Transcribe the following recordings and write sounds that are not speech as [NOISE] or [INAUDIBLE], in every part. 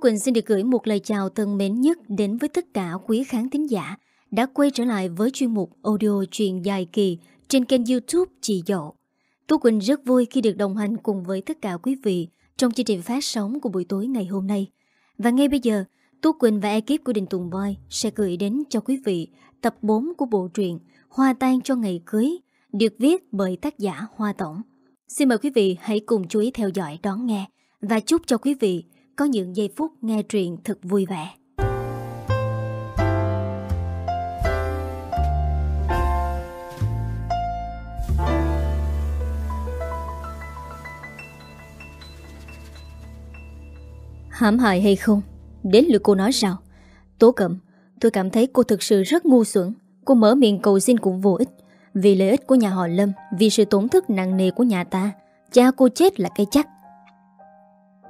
Quỳnh xin được gửi một lời chào thân mến nhất đến với tất cả quý khán thính giả đã quay trở lại với chuyên mục audio truyền dài kỳ trên kênh youtube Chị Dậu. Tú Quỳnh rất vui khi được đồng hành cùng với tất cả quý vị trong chương trình phát sóng của buổi tối ngày hôm nay. Và ngay bây giờ, Tú Quỳnh và ekip của Đình Tùng Voi sẽ gửi đến cho quý vị tập 4 của bộ truyện Hoa tan cho ngày cưới được viết bởi tác giả Hoa Tổng. Xin mời quý vị hãy cùng chú ý theo dõi đón nghe và chúc cho quý vị có những giây phút nghe truyện thật vui vẻ. Hãm hại hay không? Đến lượt cô nói sao? Tố cẩm, tôi cảm thấy cô thực sự rất ngu xuẩn. Cô mở miệng cầu xin cũng vô ích. Vì lợi ích của nhà họ Lâm, vì sự tổn thức nặng nề của nhà ta, cha cô chết là cái chắc.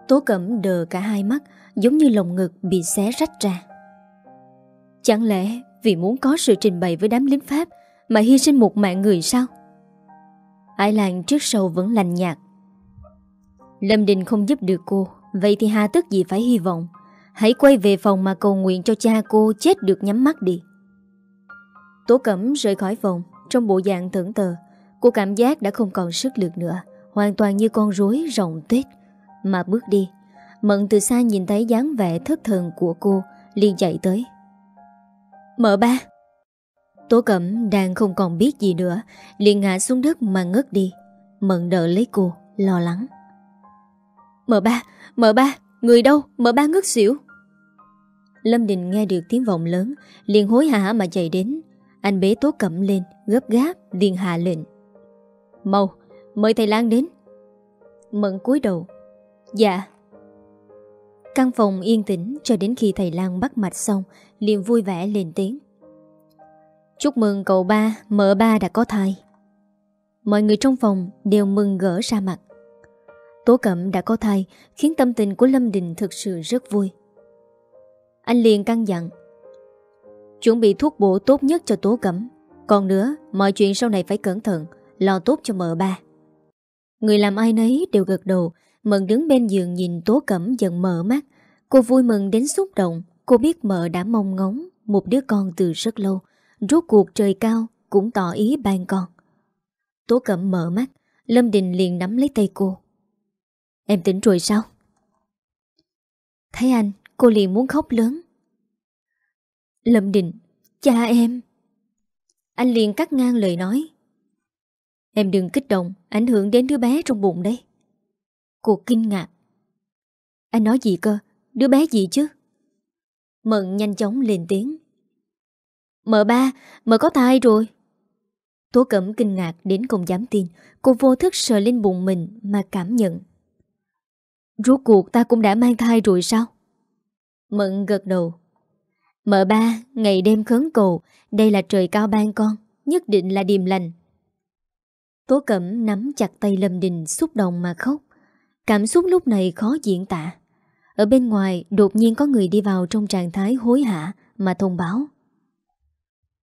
Tố Cẩm đờ cả hai mắt Giống như lồng ngực bị xé rách ra Chẳng lẽ vì muốn có sự trình bày với đám lính Pháp Mà hy sinh một mạng người sao Ai Lan trước sau vẫn lành nhạt Lâm Đình không giúp được cô Vậy thì hà tức gì phải hy vọng Hãy quay về phòng mà cầu nguyện cho cha cô chết được nhắm mắt đi Tố Cẩm rời khỏi phòng Trong bộ dạng thẫn tờ Cô cảm giác đã không còn sức lực nữa Hoàn toàn như con rối rộng tuyết mà bước đi. Mận từ xa nhìn thấy dáng vẻ thất thần của cô, liền chạy tới. Mở ba! Tố cẩm đang không còn biết gì nữa, liền ngã xuống đất mà ngất đi. Mận đỡ lấy cô, lo lắng. Mở ba! Mở ba! Người đâu? Mở ba ngất xỉu! Lâm Đình nghe được tiếng vọng lớn, liền hối hả mà chạy đến. Anh bế tố cẩm lên, gấp gáp, liền hạ lệnh. Mau, mời thầy Lan đến. Mận cúi đầu, Dạ Căn phòng yên tĩnh cho đến khi thầy Lan bắt mạch xong liền vui vẻ lên tiếng Chúc mừng cậu ba, mợ ba đã có thai Mọi người trong phòng đều mừng gỡ ra mặt Tố Cẩm đã có thai khiến tâm tình của Lâm Đình thực sự rất vui Anh liền căng dặn Chuẩn bị thuốc bổ tốt nhất cho Tố Cẩm Còn nữa, mọi chuyện sau này phải cẩn thận Lo tốt cho mợ ba Người làm ai nấy đều gật đầu Mận đứng bên giường nhìn Tố Cẩm dần mở mắt. Cô vui mừng đến xúc động. Cô biết mợ đã mong ngóng một đứa con từ rất lâu. Rốt cuộc trời cao cũng tỏ ý ban con. Tố Cẩm mở mắt. Lâm Đình liền nắm lấy tay cô. Em tỉnh rồi sao? Thấy anh, cô liền muốn khóc lớn. Lâm Đình, cha em. Anh liền cắt ngang lời nói. Em đừng kích động, ảnh hưởng đến đứa bé trong bụng đấy. Cô kinh ngạc Anh nói gì cơ? Đứa bé gì chứ? Mận nhanh chóng lên tiếng Mợ ba, mợ có thai rồi Tố Cẩm kinh ngạc đến không dám tin Cô vô thức sờ lên bụng mình mà cảm nhận Rốt cuộc ta cũng đã mang thai rồi sao? Mận gật đầu Mợ ba, ngày đêm khấn cầu Đây là trời cao ban con Nhất định là điềm lành Tố Cẩm nắm chặt tay Lâm Đình xúc động mà khóc Cảm xúc lúc này khó diễn tả. Ở bên ngoài đột nhiên có người đi vào trong trạng thái hối hả mà thông báo.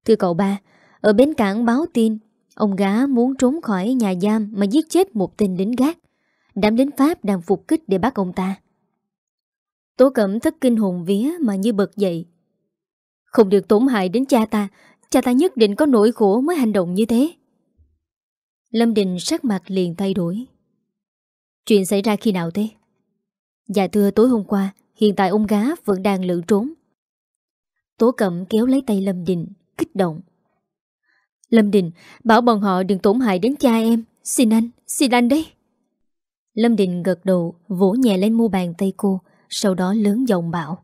Thưa cậu ba, ở bến cảng báo tin, ông gá muốn trốn khỏi nhà giam mà giết chết một tên lính gác. Đám lính Pháp đang phục kích để bắt ông ta. Tố cẩm thất kinh hồn vía mà như bật dậy. Không được tổn hại đến cha ta, cha ta nhất định có nỗi khổ mới hành động như thế. Lâm Đình sắc mặt liền thay đổi. Chuyện xảy ra khi nào thế? Dạ thưa tối hôm qua, hiện tại ông gá vẫn đang lự trốn. Tố cẩm kéo lấy tay Lâm Đình, kích động. Lâm Đình, bảo bọn họ đừng tổn hại đến cha em. Xin anh, xin anh đấy. Lâm Đình gật đầu, vỗ nhẹ lên mu bàn tay cô, sau đó lớn giọng bảo.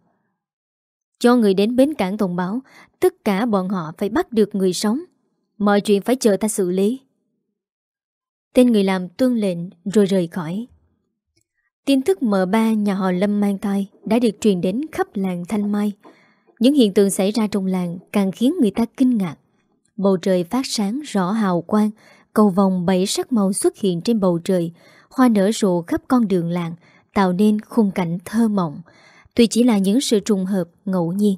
Cho người đến bến cảng thông báo, tất cả bọn họ phải bắt được người sống. Mọi chuyện phải chờ ta xử lý. Tên người làm tuân lệnh rồi rời khỏi. Tin tức M3 nhà họ Lâm mang thai đã được truyền đến khắp làng Thanh Mai. Những hiện tượng xảy ra trong làng càng khiến người ta kinh ngạc. Bầu trời phát sáng rõ hào quang, cầu vòng bảy sắc màu xuất hiện trên bầu trời, hoa nở rộ khắp con đường làng, tạo nên khung cảnh thơ mộng. Tuy chỉ là những sự trùng hợp ngẫu nhiên.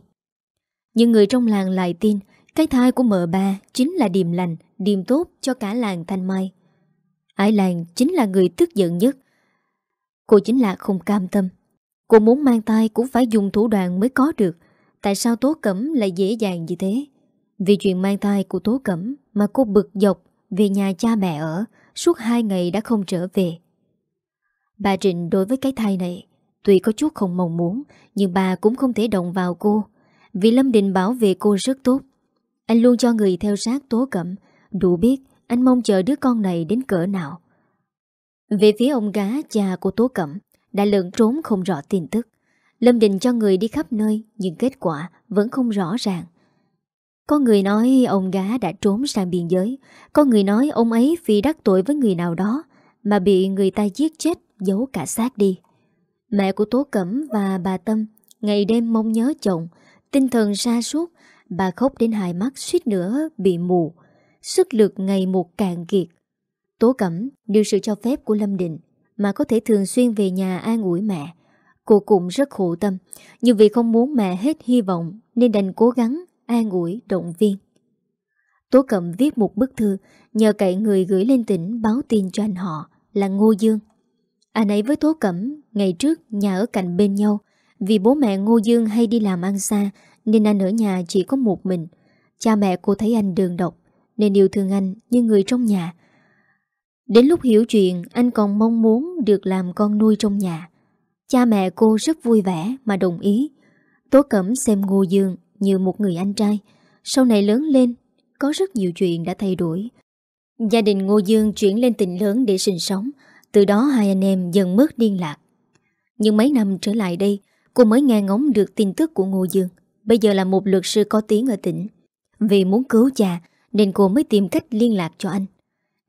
Nhưng người trong làng lại tin cái thai của M3 chính là điềm lành, điềm tốt cho cả làng Thanh Mai. Ái làng chính là người tức giận nhất Cô chính là không cam tâm Cô muốn mang tay cũng phải dùng thủ đoạn mới có được Tại sao Tố Cẩm lại dễ dàng như thế Vì chuyện mang thai của Tố Cẩm Mà cô bực dọc Về nhà cha mẹ ở Suốt hai ngày đã không trở về Bà Trịnh đối với cái thai này Tuy có chút không mong muốn Nhưng bà cũng không thể động vào cô Vì Lâm Đình bảo vệ cô rất tốt Anh luôn cho người theo sát Tố Cẩm Đủ biết anh mong chờ đứa con này đến cỡ nào về phía ông gá cha của Tố Cẩm đã lẫn trốn không rõ tin tức. Lâm Đình cho người đi khắp nơi nhưng kết quả vẫn không rõ ràng. Có người nói ông gá đã trốn sang biên giới, có người nói ông ấy vì đắc tội với người nào đó mà bị người ta giết chết giấu cả xác đi. Mẹ của Tố Cẩm và bà Tâm ngày đêm mong nhớ chồng, tinh thần sa sút bà khóc đến hai mắt suýt nữa bị mù, sức lực ngày một cạn kiệt. Tố Cẩm được sự cho phép của Lâm Định mà có thể thường xuyên về nhà an ủi mẹ. Cô cũng rất khổ tâm, nhưng vì không muốn mẹ hết hy vọng nên đành cố gắng an ủi động viên. Tố Cẩm viết một bức thư nhờ cậy người gửi lên tỉnh báo tin cho anh họ là Ngô Dương. Anh ấy với Tố Cẩm ngày trước nhà ở cạnh bên nhau vì bố mẹ Ngô Dương hay đi làm ăn xa nên anh ở nhà chỉ có một mình. Cha mẹ cô thấy anh đường độc nên yêu thương anh như người trong nhà Đến lúc hiểu chuyện, anh còn mong muốn được làm con nuôi trong nhà. Cha mẹ cô rất vui vẻ mà đồng ý. Tố Cẩm xem Ngô Dương như một người anh trai. Sau này lớn lên, có rất nhiều chuyện đã thay đổi. Gia đình Ngô Dương chuyển lên tỉnh lớn để sinh sống. Từ đó hai anh em dần mất liên lạc. Nhưng mấy năm trở lại đây, cô mới nghe ngóng được tin tức của Ngô Dương. Bây giờ là một luật sư có tiếng ở tỉnh. Vì muốn cứu cha, nên cô mới tìm cách liên lạc cho anh.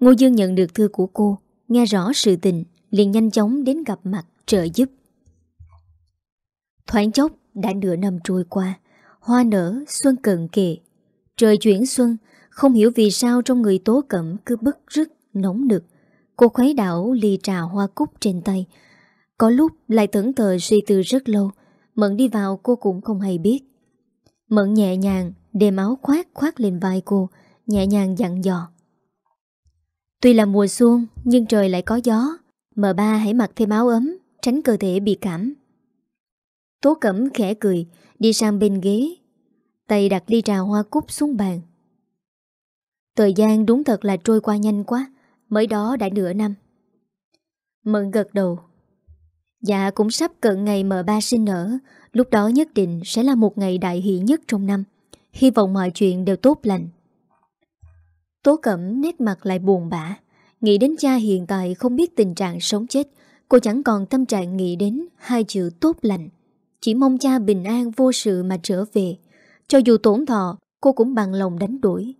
Ngô Dương nhận được thư của cô Nghe rõ sự tình Liền nhanh chóng đến gặp mặt trợ giúp Thoáng chốc đã nửa năm trôi qua Hoa nở xuân cận kề Trời chuyển xuân Không hiểu vì sao trong người tố cẩm Cứ bức rứt nóng nực Cô khuấy đảo ly trà hoa cúc trên tay Có lúc lại tưởng tờ suy tư rất lâu Mận đi vào cô cũng không hay biết Mận nhẹ nhàng Đem áo khoát khoát lên vai cô Nhẹ nhàng dặn dò Tuy là mùa xuân nhưng trời lại có gió m ba hãy mặc thêm áo ấm Tránh cơ thể bị cảm Tố cẩm khẽ cười Đi sang bên ghế Tay đặt ly trà hoa cúc xuống bàn Thời gian đúng thật là trôi qua nhanh quá Mới đó đã nửa năm Mận gật đầu Dạ cũng sắp cận ngày m ba sinh nở Lúc đó nhất định sẽ là một ngày đại hỷ nhất trong năm Hy vọng mọi chuyện đều tốt lành Tố Cẩm nét mặt lại buồn bã Nghĩ đến cha hiện tại không biết tình trạng sống chết Cô chẳng còn tâm trạng nghĩ đến Hai chữ tốt lành Chỉ mong cha bình an vô sự mà trở về Cho dù tổn thọ Cô cũng bằng lòng đánh đuổi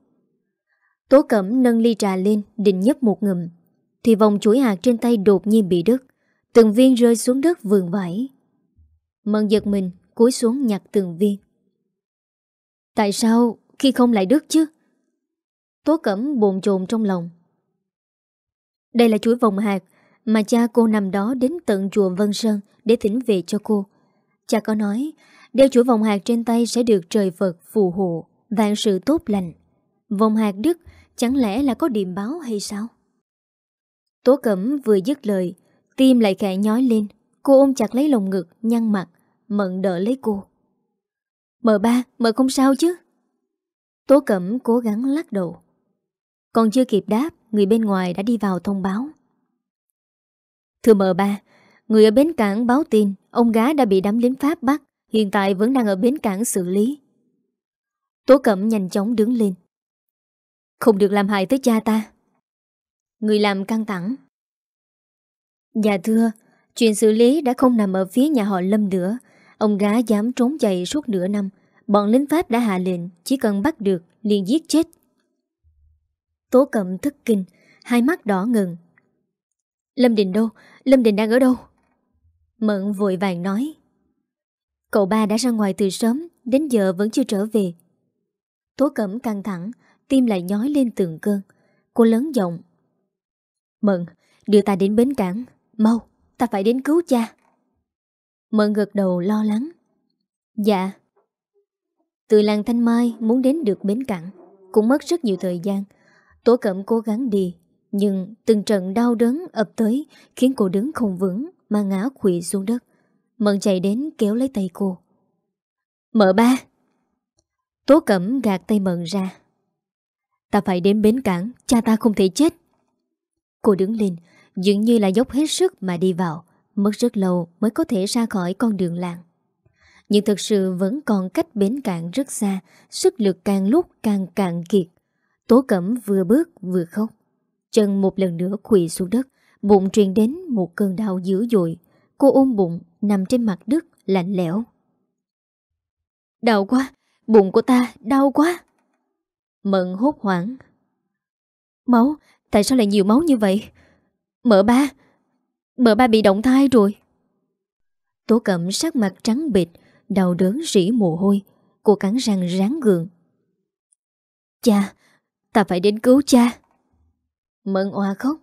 Tố Cẩm nâng ly trà lên Định nhấp một ngụm Thì vòng chuỗi hạt trên tay đột nhiên bị đứt Từng viên rơi xuống đất vườn vải Mận giật mình cúi xuống nhặt từng viên Tại sao khi không lại đứt chứ Tố Cẩm bồn chồn trong lòng Đây là chuỗi vòng hạt Mà cha cô nằm đó đến tận chùa Vân Sơn Để thỉnh về cho cô Cha có nói Đeo chuỗi vòng hạt trên tay sẽ được trời Phật phù hộ Vạn sự tốt lành Vòng hạt đức chẳng lẽ là có điềm báo hay sao Tố Cẩm vừa dứt lời Tim lại khẽ nhói lên Cô ôm chặt lấy lồng ngực Nhăn mặt Mận đỡ lấy cô Mợ ba, mợ không sao chứ Tố Cẩm cố gắng lắc đầu còn chưa kịp đáp Người bên ngoài đã đi vào thông báo Thưa m ba, Người ở bến cảng báo tin Ông gá đã bị đám lính Pháp bắt Hiện tại vẫn đang ở bến cảng xử lý Tố Cẩm nhanh chóng đứng lên Không được làm hại tới cha ta Người làm căng thẳng Dạ thưa Chuyện xử lý đã không nằm ở phía nhà họ Lâm nữa Ông gá dám trốn chạy suốt nửa năm Bọn lính Pháp đã hạ lệnh Chỉ cần bắt được liền giết chết Tố cầm thức kinh, hai mắt đỏ ngừng. Lâm Đình đâu? Lâm Đình đang ở đâu? Mận vội vàng nói. Cậu ba đã ra ngoài từ sớm, đến giờ vẫn chưa trở về. Tố cẩm căng thẳng, tim lại nhói lên từng cơn. Cô lớn giọng. Mận, đưa ta đến bến cảng. Mau, ta phải đến cứu cha. Mận gật đầu lo lắng. Dạ. Từ làng Thanh Mai muốn đến được bến cảng, cũng mất rất nhiều thời gian. Tố Cẩm cố gắng đi, nhưng từng trận đau đớn ập tới khiến cô đứng không vững mà ngã quỵ xuống đất. Mận chạy đến kéo lấy tay cô. Mở ba! Tố Cẩm gạt tay Mận ra. Ta phải đến bến cảng, cha ta không thể chết. Cô đứng lên, dường như là dốc hết sức mà đi vào, mất rất lâu mới có thể ra khỏi con đường làng. Nhưng thực sự vẫn còn cách bến cảng rất xa Sức lực càng lúc càng cạn kiệt Tố Cẩm vừa bước vừa khóc. Chân một lần nữa quỳ xuống đất, bụng truyền đến một cơn đau dữ dội. Cô ôm bụng, nằm trên mặt đất, lạnh lẽo. Đau quá, bụng của ta đau quá. Mận hốt hoảng. Máu, tại sao lại nhiều máu như vậy? Mợ ba, mợ ba bị động thai rồi. Tố Cẩm sắc mặt trắng bịch, đau đớn rỉ mồ hôi. Cô cắn răng ráng gượng. Chà, Ta phải đến cứu cha Mận oa khóc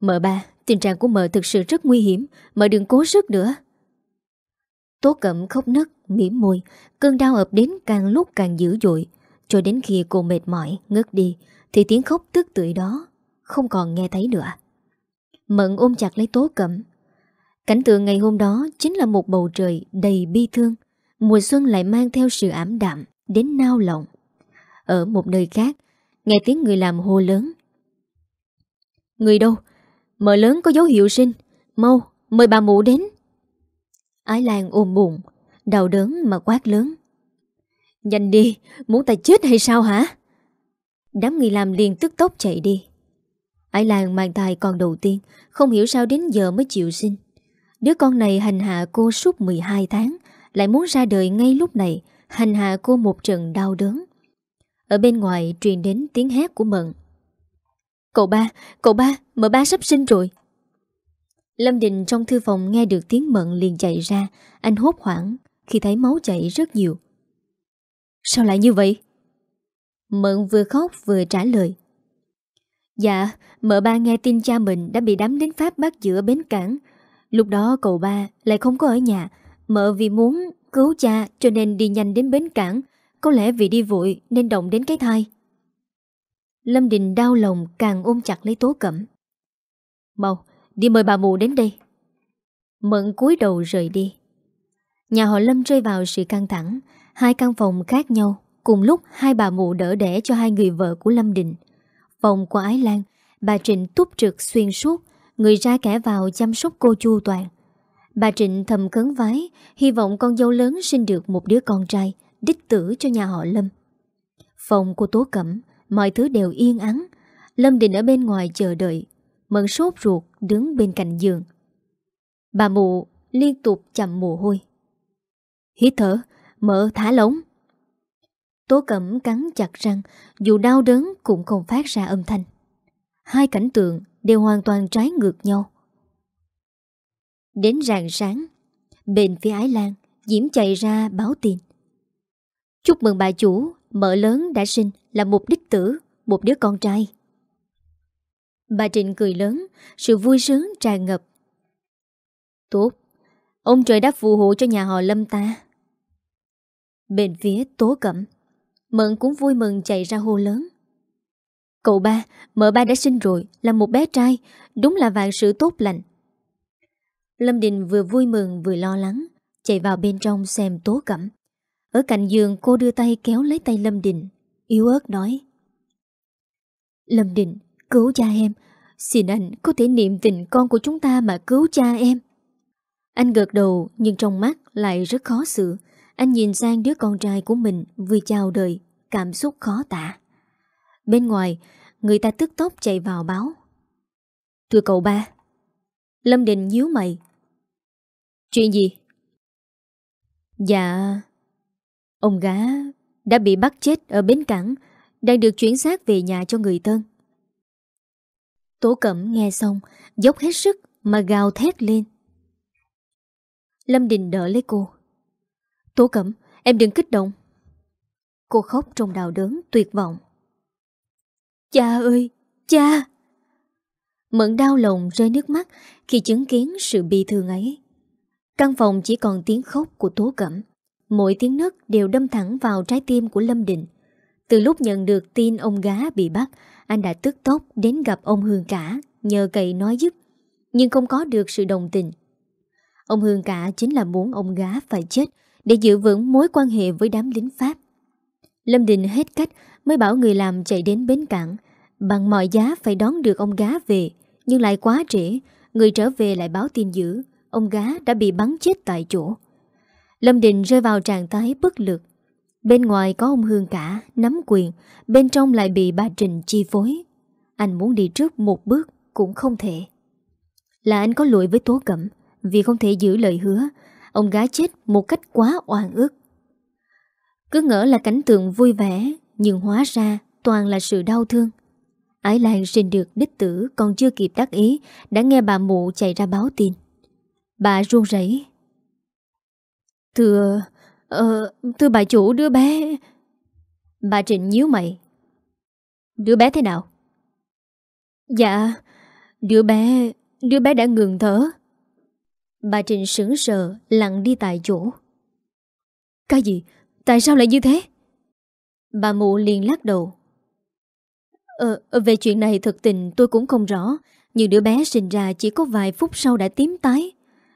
Mợ ba, tình trạng của mợ thực sự rất nguy hiểm Mợ đừng cố sức nữa Tố cẩm khóc nức, mỉm môi Cơn đau ập đến càng lúc càng dữ dội Cho đến khi cô mệt mỏi, ngất đi Thì tiếng khóc tức tưởi đó Không còn nghe thấy nữa Mận ôm chặt lấy tố cẩm Cảnh tượng ngày hôm đó Chính là một bầu trời đầy bi thương Mùa xuân lại mang theo sự ảm đạm Đến nao lòng Ở một nơi khác Nghe tiếng người làm hô lớn Người đâu Mợ lớn có dấu hiệu sinh Mau mời bà mụ đến Ái Lan ôm bụng Đau đớn mà quát lớn Nhanh đi Muốn ta chết hay sao hả Đám người làm liền tức tốc chạy đi Ái Lan mang thai con đầu tiên Không hiểu sao đến giờ mới chịu sinh Đứa con này hành hạ cô suốt 12 tháng Lại muốn ra đời ngay lúc này Hành hạ cô một trận đau đớn ở bên ngoài truyền đến tiếng hét của Mận Cậu ba, cậu ba, mợ ba sắp sinh rồi Lâm Đình trong thư phòng nghe được tiếng Mận liền chạy ra Anh hốt hoảng khi thấy máu chảy rất nhiều Sao lại như vậy? Mận vừa khóc vừa trả lời Dạ, mợ ba nghe tin cha mình đã bị đám đến Pháp bắt giữa bến cảng Lúc đó cậu ba lại không có ở nhà Mợ vì muốn cứu cha cho nên đi nhanh đến bến cảng có lẽ vì đi vội nên động đến cái thai Lâm Đình đau lòng càng ôm chặt lấy tố cẩm Mau, đi mời bà mụ đến đây Mận cúi đầu rời đi Nhà họ Lâm rơi vào sự căng thẳng Hai căn phòng khác nhau Cùng lúc hai bà mụ đỡ đẻ cho hai người vợ của Lâm Đình Phòng của Ái Lan Bà Trịnh túc trực xuyên suốt Người ra kẻ vào chăm sóc cô chu toàn Bà Trịnh thầm cấn vái Hy vọng con dâu lớn sinh được một đứa con trai đích tử cho nhà họ Lâm. Phòng của Tố Cẩm, mọi thứ đều yên ắng. Lâm Đình ở bên ngoài chờ đợi, mận sốt ruột đứng bên cạnh giường. Bà mụ liên tục chậm mồ hôi. Hít thở, mở thả lỏng. Tố Cẩm cắn chặt răng, dù đau đớn cũng không phát ra âm thanh. Hai cảnh tượng đều hoàn toàn trái ngược nhau. Đến rạng sáng, bên phía Ái Lan, Diễm chạy ra báo tin. Chúc mừng bà chủ, mợ lớn đã sinh là một đích tử, một đứa con trai. Bà Trịnh cười lớn, sự vui sướng tràn ngập. Tốt, ông trời đã phù hộ cho nhà họ Lâm ta. Bên phía tố cẩm, mận cũng vui mừng chạy ra hô lớn. Cậu ba, mợ ba đã sinh rồi, là một bé trai, đúng là vạn sự tốt lành. Lâm Đình vừa vui mừng vừa lo lắng, chạy vào bên trong xem tố cẩm. Ở cạnh giường cô đưa tay kéo lấy tay Lâm Đình Yếu ớt nói Lâm Đình cứu cha em Xin anh có thể niệm tình con của chúng ta mà cứu cha em Anh gật đầu nhưng trong mắt lại rất khó xử Anh nhìn sang đứa con trai của mình vừa chào đời Cảm xúc khó tả Bên ngoài người ta tức tốc chạy vào báo Thưa cậu ba Lâm Đình nhíu mày Chuyện gì? Dạ Ông gã đã bị bắt chết ở bến cảng, đang được chuyển xác về nhà cho người thân. Tố Cẩm nghe xong, dốc hết sức mà gào thét lên. Lâm Đình đỡ lấy cô. Tố Cẩm, em đừng kích động. Cô khóc trong đào đớn, tuyệt vọng. Cha ơi, cha! Mận đau lòng rơi nước mắt khi chứng kiến sự bi thương ấy. Căn phòng chỉ còn tiếng khóc của Tố Cẩm. Mỗi tiếng nấc đều đâm thẳng vào trái tim của Lâm Định. Từ lúc nhận được tin ông gá bị bắt, anh đã tức tốc đến gặp ông Hương Cả nhờ cậy nói giúp, nhưng không có được sự đồng tình. Ông Hương Cả chính là muốn ông gá phải chết để giữ vững mối quan hệ với đám lính Pháp. Lâm Đình hết cách mới bảo người làm chạy đến bến cảng, bằng mọi giá phải đón được ông gá về, nhưng lại quá trễ, người trở về lại báo tin dữ, ông gá đã bị bắn chết tại chỗ. Lâm Định rơi vào trạng thái bất lực Bên ngoài có ông Hương cả Nắm quyền Bên trong lại bị bà Trình chi phối Anh muốn đi trước một bước cũng không thể Là anh có lỗi với tố cẩm Vì không thể giữ lời hứa Ông gái chết một cách quá oan ức Cứ ngỡ là cảnh tượng vui vẻ Nhưng hóa ra toàn là sự đau thương Ái Lan sinh được đích tử Còn chưa kịp đắc ý Đã nghe bà mụ chạy ra báo tin Bà run rẩy Thưa... Ờ, thưa bà chủ đứa bé... Bà Trịnh nhíu mày. Đứa bé thế nào? Dạ, đứa bé... Đứa bé đã ngừng thở. Bà Trịnh sững sờ, lặng đi tại chỗ. Cái gì? Tại sao lại như thế? Bà mụ liền lắc đầu. Ờ, về chuyện này thực tình tôi cũng không rõ, nhưng đứa bé sinh ra chỉ có vài phút sau đã tím tái,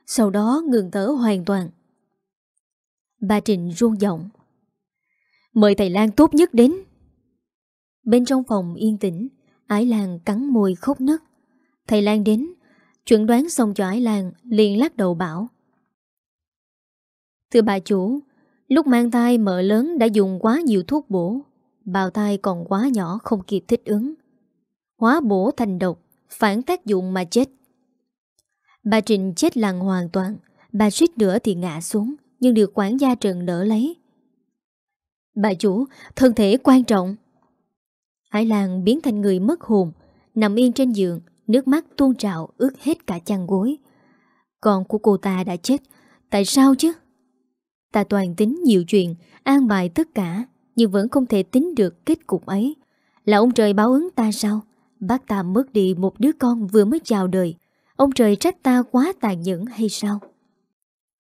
sau đó ngừng thở hoàn toàn. Bà Trịnh ruông giọng Mời thầy Lan tốt nhất đến Bên trong phòng yên tĩnh Ái Lan cắn môi khóc nức Thầy Lan đến Chuẩn đoán xong cho Ái Lan liền lắc đầu bảo Thưa bà chủ Lúc mang thai mỡ lớn đã dùng quá nhiều thuốc bổ Bào thai còn quá nhỏ không kịp thích ứng Hóa bổ thành độc Phản tác dụng mà chết Bà Trịnh chết lặng hoàn toàn Bà suýt nữa thì ngã xuống nhưng được quản gia Trần đỡ lấy. Bà chủ, thân thể quan trọng. Hải làng biến thành người mất hồn, nằm yên trên giường, nước mắt tuôn trào ướt hết cả chăn gối. Con của cô ta đã chết, tại sao chứ? Ta toàn tính nhiều chuyện, an bài tất cả, nhưng vẫn không thể tính được kết cục ấy. Là ông trời báo ứng ta sao? Bác ta mất đi một đứa con vừa mới chào đời. Ông trời trách ta quá tàn nhẫn hay sao?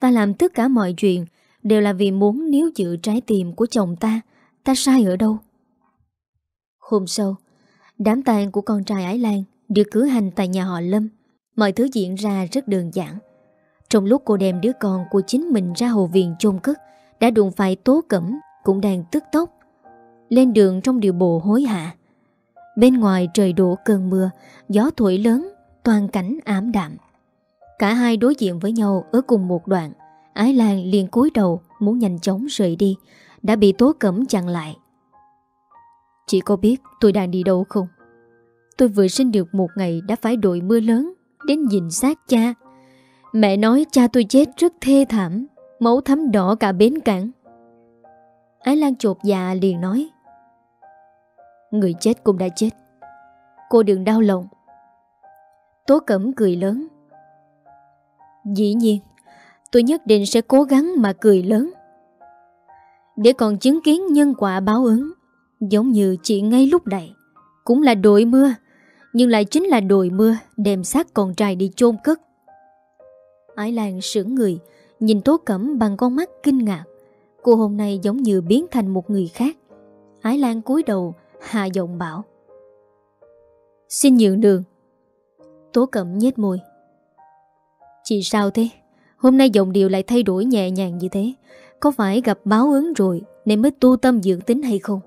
Ta làm tất cả mọi chuyện Đều là vì muốn níu giữ trái tim của chồng ta Ta sai ở đâu Hôm sau Đám tang của con trai Ái Lan Được cử hành tại nhà họ Lâm Mọi thứ diễn ra rất đơn giản Trong lúc cô đem đứa con của chính mình ra hồ viện chôn cất Đã đụng phải tố cẩm Cũng đang tức tốc Lên đường trong điều bộ hối hạ Bên ngoài trời đổ cơn mưa Gió thổi lớn Toàn cảnh ám đạm Cả hai đối diện với nhau ở cùng một đoạn Ái Lan liền cúi đầu Muốn nhanh chóng rời đi Đã bị Tố Cẩm chặn lại Chị có biết tôi đang đi đâu không? Tôi vừa sinh được một ngày Đã phải đội mưa lớn Đến nhìn xác cha Mẹ nói cha tôi chết rất thê thảm Máu thấm đỏ cả bến cảng Ái Lan chột dạ liền nói Người chết cũng đã chết Cô đừng đau lòng Tố Cẩm cười lớn Dĩ nhiên, tôi nhất định sẽ cố gắng mà cười lớn. Để còn chứng kiến nhân quả báo ứng, giống như chị ngay lúc này, cũng là đội mưa, nhưng lại chính là đội mưa đem xác con trai đi chôn cất. Ái Lan sững người, nhìn Tố Cẩm bằng con mắt kinh ngạc. Cô hôm nay giống như biến thành một người khác. Ái Lan cúi đầu, hạ giọng bảo. Xin nhượng đường. Tố Cẩm nhếch môi. Chị sao thế? Hôm nay dòng điều lại thay đổi nhẹ nhàng như thế Có phải gặp báo ứng rồi Nên mới tu tâm dưỡng tính hay không?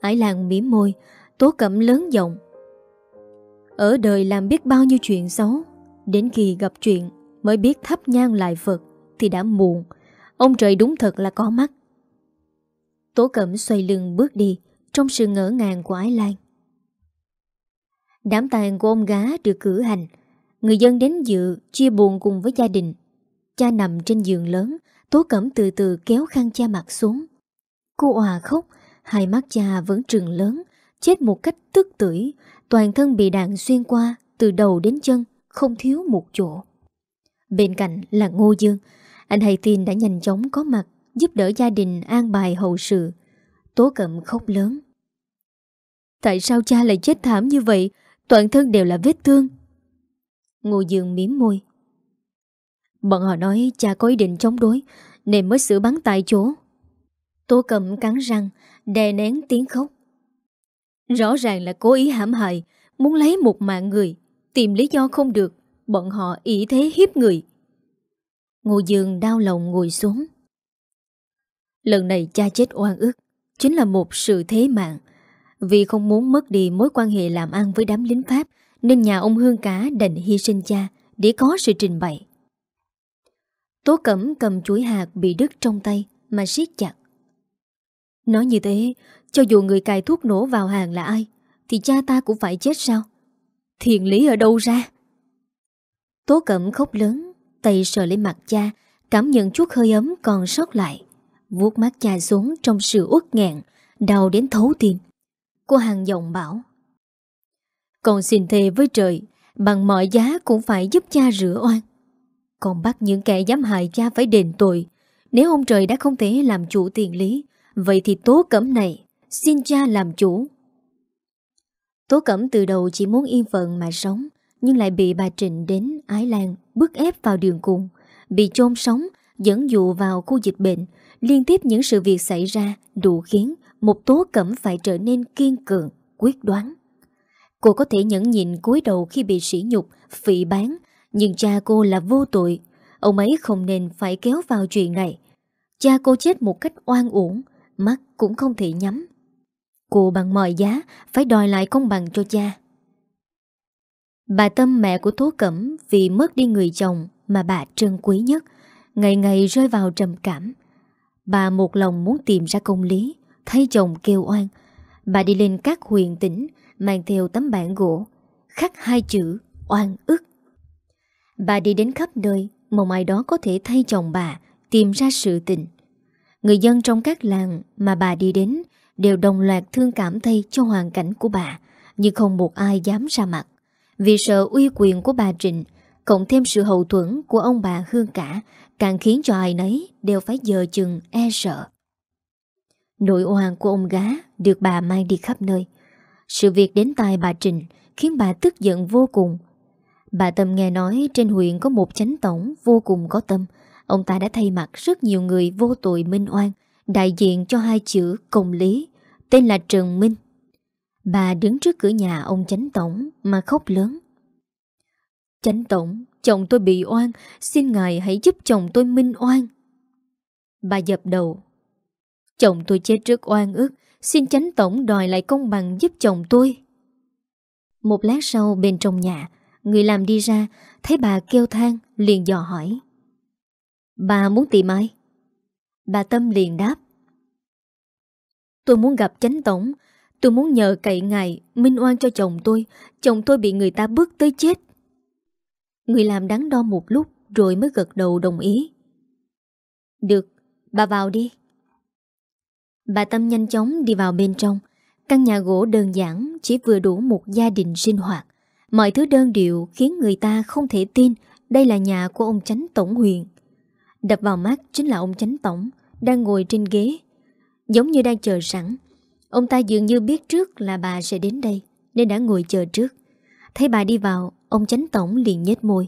Ái làng mỉm môi Tố cẩm lớn giọng Ở đời làm biết bao nhiêu chuyện xấu Đến khi gặp chuyện Mới biết thắp nhang lại Phật Thì đã muộn Ông trời đúng thật là có mắt Tố cẩm xoay lưng bước đi Trong sự ngỡ ngàng của Ái Lan Đám tàn của ông gá được cử hành Người dân đến dự chia buồn cùng với gia đình Cha nằm trên giường lớn Tố Cẩm từ từ kéo khăn cha mặt xuống Cô hòa khóc Hai mắt cha vẫn trừng lớn Chết một cách tức tưởi Toàn thân bị đạn xuyên qua Từ đầu đến chân Không thiếu một chỗ Bên cạnh là Ngô Dương Anh hay tin đã nhanh chóng có mặt Giúp đỡ gia đình an bài hậu sự Tố Cẩm khóc lớn Tại sao cha lại chết thảm như vậy Toàn thân đều là vết thương Ngô Dương miếm môi Bọn họ nói cha có ý định chống đối Nên mới xử bắn tại chỗ Tố cầm cắn răng Đè nén tiếng khóc Rõ ràng là cố ý hãm hại Muốn lấy một mạng người Tìm lý do không được Bọn họ ý thế hiếp người Ngô Dương đau lòng ngồi xuống Lần này cha chết oan ức Chính là một sự thế mạng Vì không muốn mất đi mối quan hệ làm ăn với đám lính Pháp nên nhà ông Hương Cá đành hy sinh cha để có sự trình bày. Tố Cẩm cầm chuối hạt bị đứt trong tay mà siết chặt. Nói như thế, cho dù người cài thuốc nổ vào hàng là ai, thì cha ta cũng phải chết sao? thiền lý ở đâu ra? Tố Cẩm khóc lớn, tay sờ lên mặt cha, cảm nhận chút hơi ấm còn sót lại. Vuốt mắt cha xuống trong sự uất nghẹn, đau đến thấu tim. Cô hàng giọng bảo. Con xin thề với trời, bằng mọi giá cũng phải giúp cha rửa oan. Con bắt những kẻ dám hại cha phải đền tội. Nếu ông trời đã không thể làm chủ tiền lý, vậy thì tố cẩm này, xin cha làm chủ. Tố cẩm từ đầu chỉ muốn yên phận mà sống, nhưng lại bị bà Trịnh đến Ái Lan bức ép vào đường cùng, bị chôn sống, dẫn dụ vào khu dịch bệnh. Liên tiếp những sự việc xảy ra đủ khiến một tố cẩm phải trở nên kiên cường, quyết đoán. Cô có thể nhẫn nhịn cúi đầu khi bị sỉ nhục, phỉ bán, nhưng cha cô là vô tội. Ông ấy không nên phải kéo vào chuyện này. Cha cô chết một cách oan uổng, mắt cũng không thể nhắm. Cô bằng mọi giá phải đòi lại công bằng cho cha. Bà Tâm mẹ của Tố Cẩm vì mất đi người chồng mà bà trân quý nhất, ngày ngày rơi vào trầm cảm. Bà một lòng muốn tìm ra công lý, thấy chồng kêu oan. Bà đi lên các huyện tỉnh, mang theo tấm bảng gỗ, khắc hai chữ oan ức. Bà đi đến khắp nơi, mong ai đó có thể thay chồng bà tìm ra sự tình. Người dân trong các làng mà bà đi đến đều đồng loạt thương cảm thay cho hoàn cảnh của bà, nhưng không một ai dám ra mặt. Vì sợ uy quyền của bà Trịnh, cộng thêm sự hậu thuẫn của ông bà Hương cả, càng khiến cho ai nấy đều phải dờ chừng e sợ. Nội oan của ông gá được bà mang đi khắp nơi. Sự việc đến tai bà Trình khiến bà tức giận vô cùng. Bà Tâm nghe nói trên huyện có một chánh tổng vô cùng có tâm. Ông ta đã thay mặt rất nhiều người vô tội minh oan, đại diện cho hai chữ công lý, tên là Trần Minh. Bà đứng trước cửa nhà ông chánh tổng mà khóc lớn. Chánh tổng, chồng tôi bị oan, xin ngài hãy giúp chồng tôi minh oan. Bà dập đầu. Chồng tôi chết trước oan ức, Xin chánh tổng đòi lại công bằng giúp chồng tôi Một lát sau bên trong nhà Người làm đi ra Thấy bà kêu than liền dò hỏi Bà muốn tìm ai? Bà Tâm liền đáp Tôi muốn gặp chánh tổng Tôi muốn nhờ cậy ngài Minh oan cho chồng tôi Chồng tôi bị người ta bước tới chết Người làm đắn đo một lúc Rồi mới gật đầu đồng ý Được, bà vào đi Bà Tâm nhanh chóng đi vào bên trong Căn nhà gỗ đơn giản Chỉ vừa đủ một gia đình sinh hoạt Mọi thứ đơn điệu khiến người ta không thể tin Đây là nhà của ông Chánh Tổng huyện Đập vào mắt chính là ông Chánh Tổng Đang ngồi trên ghế Giống như đang chờ sẵn Ông ta dường như biết trước là bà sẽ đến đây Nên đã ngồi chờ trước Thấy bà đi vào Ông Chánh Tổng liền nhếch môi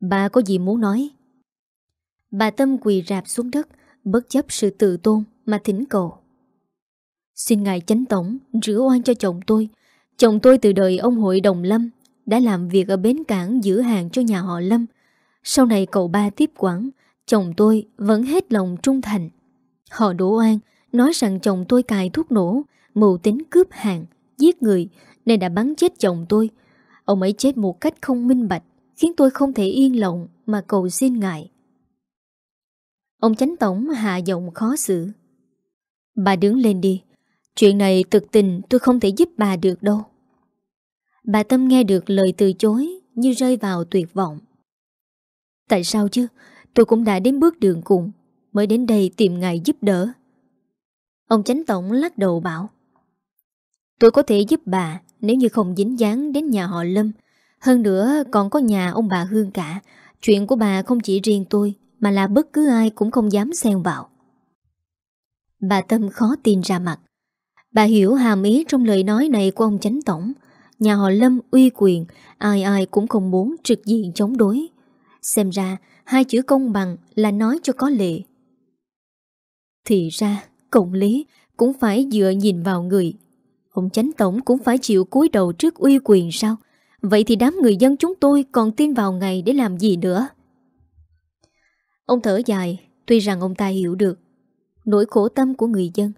Bà có gì muốn nói Bà Tâm quỳ rạp xuống đất Bất chấp sự tự tôn mà thỉnh cầu. Xin ngài chánh tổng, rửa oan cho chồng tôi. Chồng tôi từ đời ông hội đồng Lâm đã làm việc ở bến cảng giữ hàng cho nhà họ Lâm. Sau này cậu ba tiếp quản, chồng tôi vẫn hết lòng trung thành. Họ đổ oan, nói rằng chồng tôi cài thuốc nổ, mưu tính cướp hàng, giết người nên đã bắn chết chồng tôi. Ông ấy chết một cách không minh bạch, khiến tôi không thể yên lòng mà cầu xin ngài. Ông chánh tổng hạ giọng khó xử. Bà đứng lên đi Chuyện này thực tình tôi không thể giúp bà được đâu Bà Tâm nghe được lời từ chối Như rơi vào tuyệt vọng Tại sao chứ Tôi cũng đã đến bước đường cùng Mới đến đây tìm ngài giúp đỡ Ông chánh tổng lắc đầu bảo Tôi có thể giúp bà Nếu như không dính dáng đến nhà họ Lâm Hơn nữa còn có nhà ông bà Hương cả Chuyện của bà không chỉ riêng tôi Mà là bất cứ ai cũng không dám xen vào Bà Tâm khó tin ra mặt Bà hiểu hàm ý trong lời nói này của ông chánh tổng Nhà họ Lâm uy quyền Ai ai cũng không muốn trực diện chống đối Xem ra hai chữ công bằng là nói cho có lệ Thì ra cộng lý cũng phải dựa nhìn vào người Ông chánh tổng cũng phải chịu cúi đầu trước uy quyền sao Vậy thì đám người dân chúng tôi còn tin vào ngày để làm gì nữa Ông thở dài Tuy rằng ông ta hiểu được nỗi khổ tâm của người dân.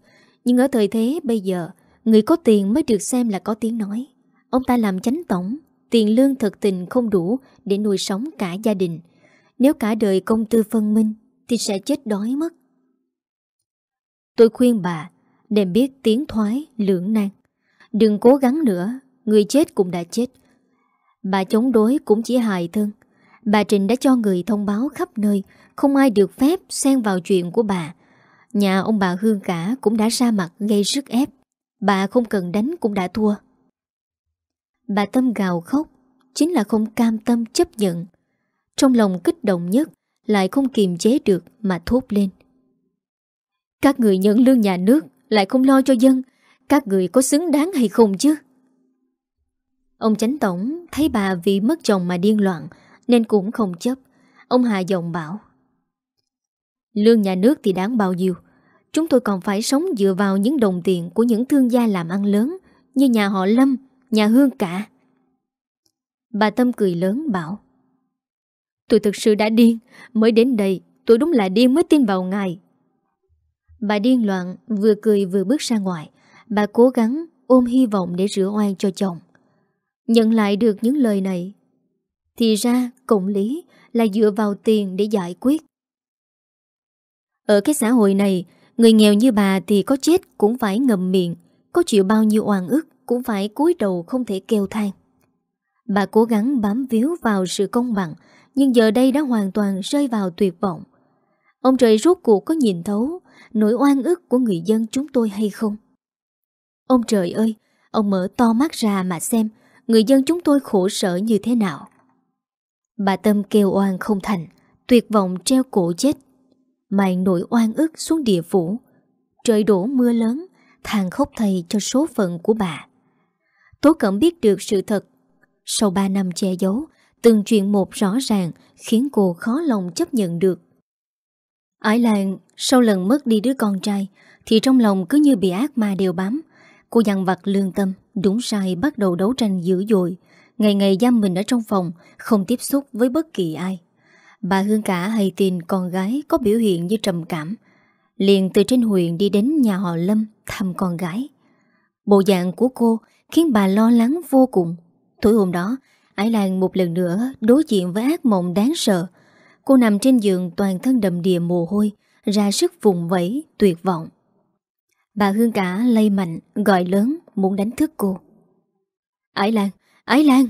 Nhưng ở thời thế bây giờ, người có tiền mới được xem là có tiếng nói. Ông ta làm chánh tổng, tiền lương thật tình không đủ để nuôi sống cả gia đình. Nếu cả đời công tư phân minh, thì sẽ chết đói mất. Tôi khuyên bà, nên biết tiếng thoái, lưỡng nan. Đừng cố gắng nữa, người chết cũng đã chết. Bà chống đối cũng chỉ hài thân. Bà Trình đã cho người thông báo khắp nơi, không ai được phép xen vào chuyện của bà. Nhà ông bà Hương cả cũng đã ra mặt gây sức ép Bà không cần đánh cũng đã thua Bà Tâm gào khóc Chính là không cam tâm chấp nhận Trong lòng kích động nhất Lại không kiềm chế được mà thốt lên Các người nhận lương nhà nước Lại không lo cho dân Các người có xứng đáng hay không chứ Ông chánh tổng Thấy bà vì mất chồng mà điên loạn Nên cũng không chấp Ông hà giọng bảo Lương nhà nước thì đáng bao nhiêu Chúng tôi còn phải sống dựa vào những đồng tiền Của những thương gia làm ăn lớn Như nhà họ Lâm, nhà Hương cả Bà Tâm cười lớn bảo Tôi thực sự đã điên Mới đến đây tôi đúng là điên mới tin vào ngài Bà điên loạn vừa cười vừa bước ra ngoài Bà cố gắng ôm hy vọng để rửa oan cho chồng Nhận lại được những lời này Thì ra cộng lý là dựa vào tiền để giải quyết ở cái xã hội này, người nghèo như bà thì có chết cũng phải ngậm miệng, có chịu bao nhiêu oan ức cũng phải cúi đầu không thể kêu than. Bà cố gắng bám víu vào sự công bằng, nhưng giờ đây đã hoàn toàn rơi vào tuyệt vọng. Ông trời rốt cuộc có nhìn thấu nỗi oan ức của người dân chúng tôi hay không? Ông trời ơi, ông mở to mắt ra mà xem người dân chúng tôi khổ sở như thế nào. Bà Tâm kêu oan không thành, tuyệt vọng treo cổ chết mày nổi oan ức xuống địa phủ. Trời đổ mưa lớn, thằng khóc thầy cho số phận của bà. Tố Cẩm biết được sự thật. Sau 3 năm che giấu, từng chuyện một rõ ràng khiến cô khó lòng chấp nhận được. Ái Lan sau lần mất đi đứa con trai thì trong lòng cứ như bị ác ma đều bám. Cô dằn vặt lương tâm, đúng sai bắt đầu đấu tranh dữ dội. Ngày ngày giam mình ở trong phòng, không tiếp xúc với bất kỳ ai bà Hương cả hay tin con gái có biểu hiện như trầm cảm. Liền từ trên huyện đi đến nhà họ Lâm thăm con gái. Bộ dạng của cô khiến bà lo lắng vô cùng. Tối hôm đó, Ái Lan một lần nữa đối diện với ác mộng đáng sợ. Cô nằm trên giường toàn thân đầm đìa mồ hôi, ra sức vùng vẫy, tuyệt vọng. Bà Hương cả lây mạnh, gọi lớn, muốn đánh thức cô. Ái Lan, Ái Lan!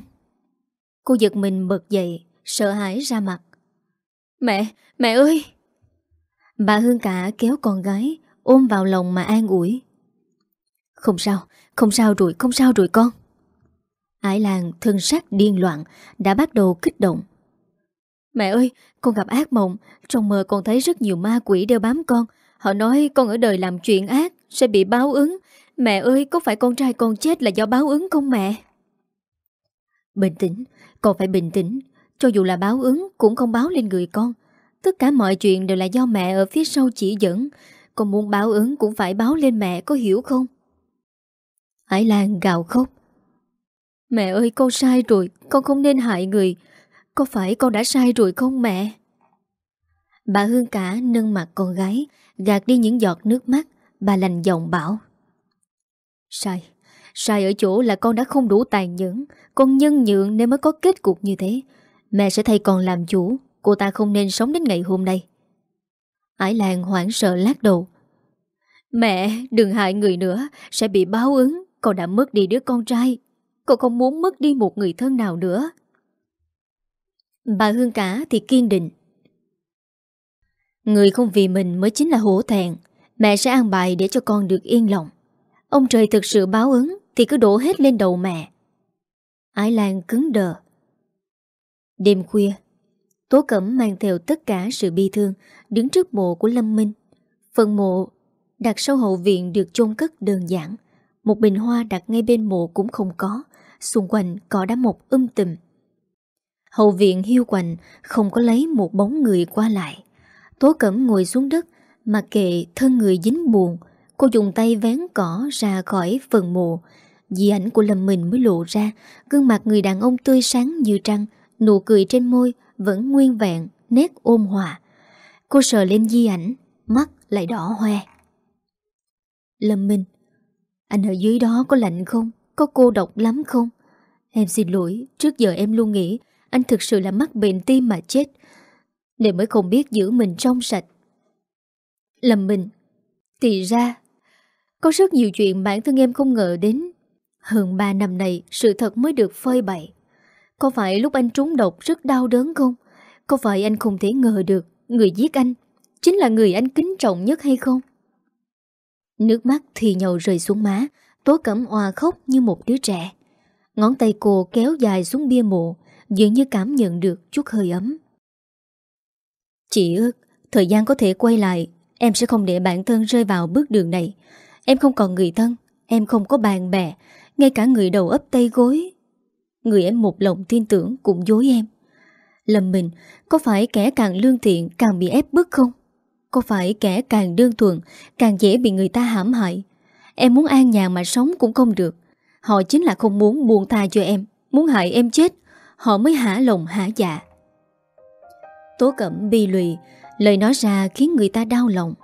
Cô giật mình bật dậy, sợ hãi ra mặt. Mẹ, mẹ ơi Bà Hương cả kéo con gái Ôm vào lòng mà an ủi Không sao, không sao rồi, không sao rồi con Ái làng thân sắc điên loạn Đã bắt đầu kích động Mẹ ơi, con gặp ác mộng Trong mơ con thấy rất nhiều ma quỷ đeo bám con Họ nói con ở đời làm chuyện ác Sẽ bị báo ứng Mẹ ơi, có phải con trai con chết là do báo ứng không mẹ? Bình tĩnh, con phải bình tĩnh cho dù là báo ứng cũng không báo lên người con Tất cả mọi chuyện đều là do mẹ ở phía sau chỉ dẫn Con muốn báo ứng cũng phải báo lên mẹ có hiểu không? Hải Lan gào khóc Mẹ ơi con sai rồi Con không nên hại người Có phải con đã sai rồi không mẹ? Bà Hương Cả nâng mặt con gái Gạt đi những giọt nước mắt Bà lành giọng bảo Sai Sai ở chỗ là con đã không đủ tàn nhẫn Con nhân nhượng nên mới có kết cục như thế Mẹ sẽ thay con làm chủ Cô ta không nên sống đến ngày hôm nay Ái Lan hoảng sợ lát đầu Mẹ đừng hại người nữa Sẽ bị báo ứng Con đã mất đi đứa con trai Con không muốn mất đi một người thân nào nữa Bà Hương Cả thì kiên định Người không vì mình mới chính là hổ thẹn Mẹ sẽ an bài để cho con được yên lòng Ông trời thực sự báo ứng Thì cứ đổ hết lên đầu mẹ Ái Lan cứng đờ Đêm khuya, Tố Cẩm mang theo tất cả sự bi thương đứng trước mộ của Lâm Minh. Phần mộ đặt sau hậu viện được chôn cất đơn giản. Một bình hoa đặt ngay bên mộ cũng không có, xung quanh cỏ đã mọc um tùm. Hậu viện hiu quạnh không có lấy một bóng người qua lại. Tố Cẩm ngồi xuống đất, mà kệ thân người dính buồn, cô dùng tay vén cỏ ra khỏi phần mộ. Di ảnh của Lâm Minh mới lộ ra, gương mặt người đàn ông tươi sáng như trăng, Nụ cười trên môi vẫn nguyên vẹn Nét ôn hòa Cô sờ lên di ảnh Mắt lại đỏ hoe Lâm Minh Anh ở dưới đó có lạnh không? Có cô độc lắm không? Em xin lỗi Trước giờ em luôn nghĩ Anh thực sự là mắc bệnh tim mà chết Để mới không biết giữ mình trong sạch Lâm Minh Thì ra Có rất nhiều chuyện bản thân em không ngờ đến hơn 3 năm này sự thật mới được phơi bày có phải lúc anh trúng độc rất đau đớn không? Có phải anh không thể ngờ được người giết anh chính là người anh kính trọng nhất hay không? Nước mắt thì nhầu rơi xuống má, Tố Cẩm hoa khóc như một đứa trẻ. Ngón tay cô kéo dài xuống bia mộ, dường như cảm nhận được chút hơi ấm. Chị ước, thời gian có thể quay lại, em sẽ không để bản thân rơi vào bước đường này. Em không còn người thân, em không có bạn bè, ngay cả người đầu ấp tay gối Người em một lòng tin tưởng cũng dối em Lầm mình Có phải kẻ càng lương thiện càng bị ép bức không Có phải kẻ càng đơn thuần Càng dễ bị người ta hãm hại Em muốn an nhàn mà sống cũng không được Họ chính là không muốn buông tha cho em Muốn hại em chết Họ mới hả lòng hả dạ Tố cẩm bi lùi Lời nói ra khiến người ta đau lòng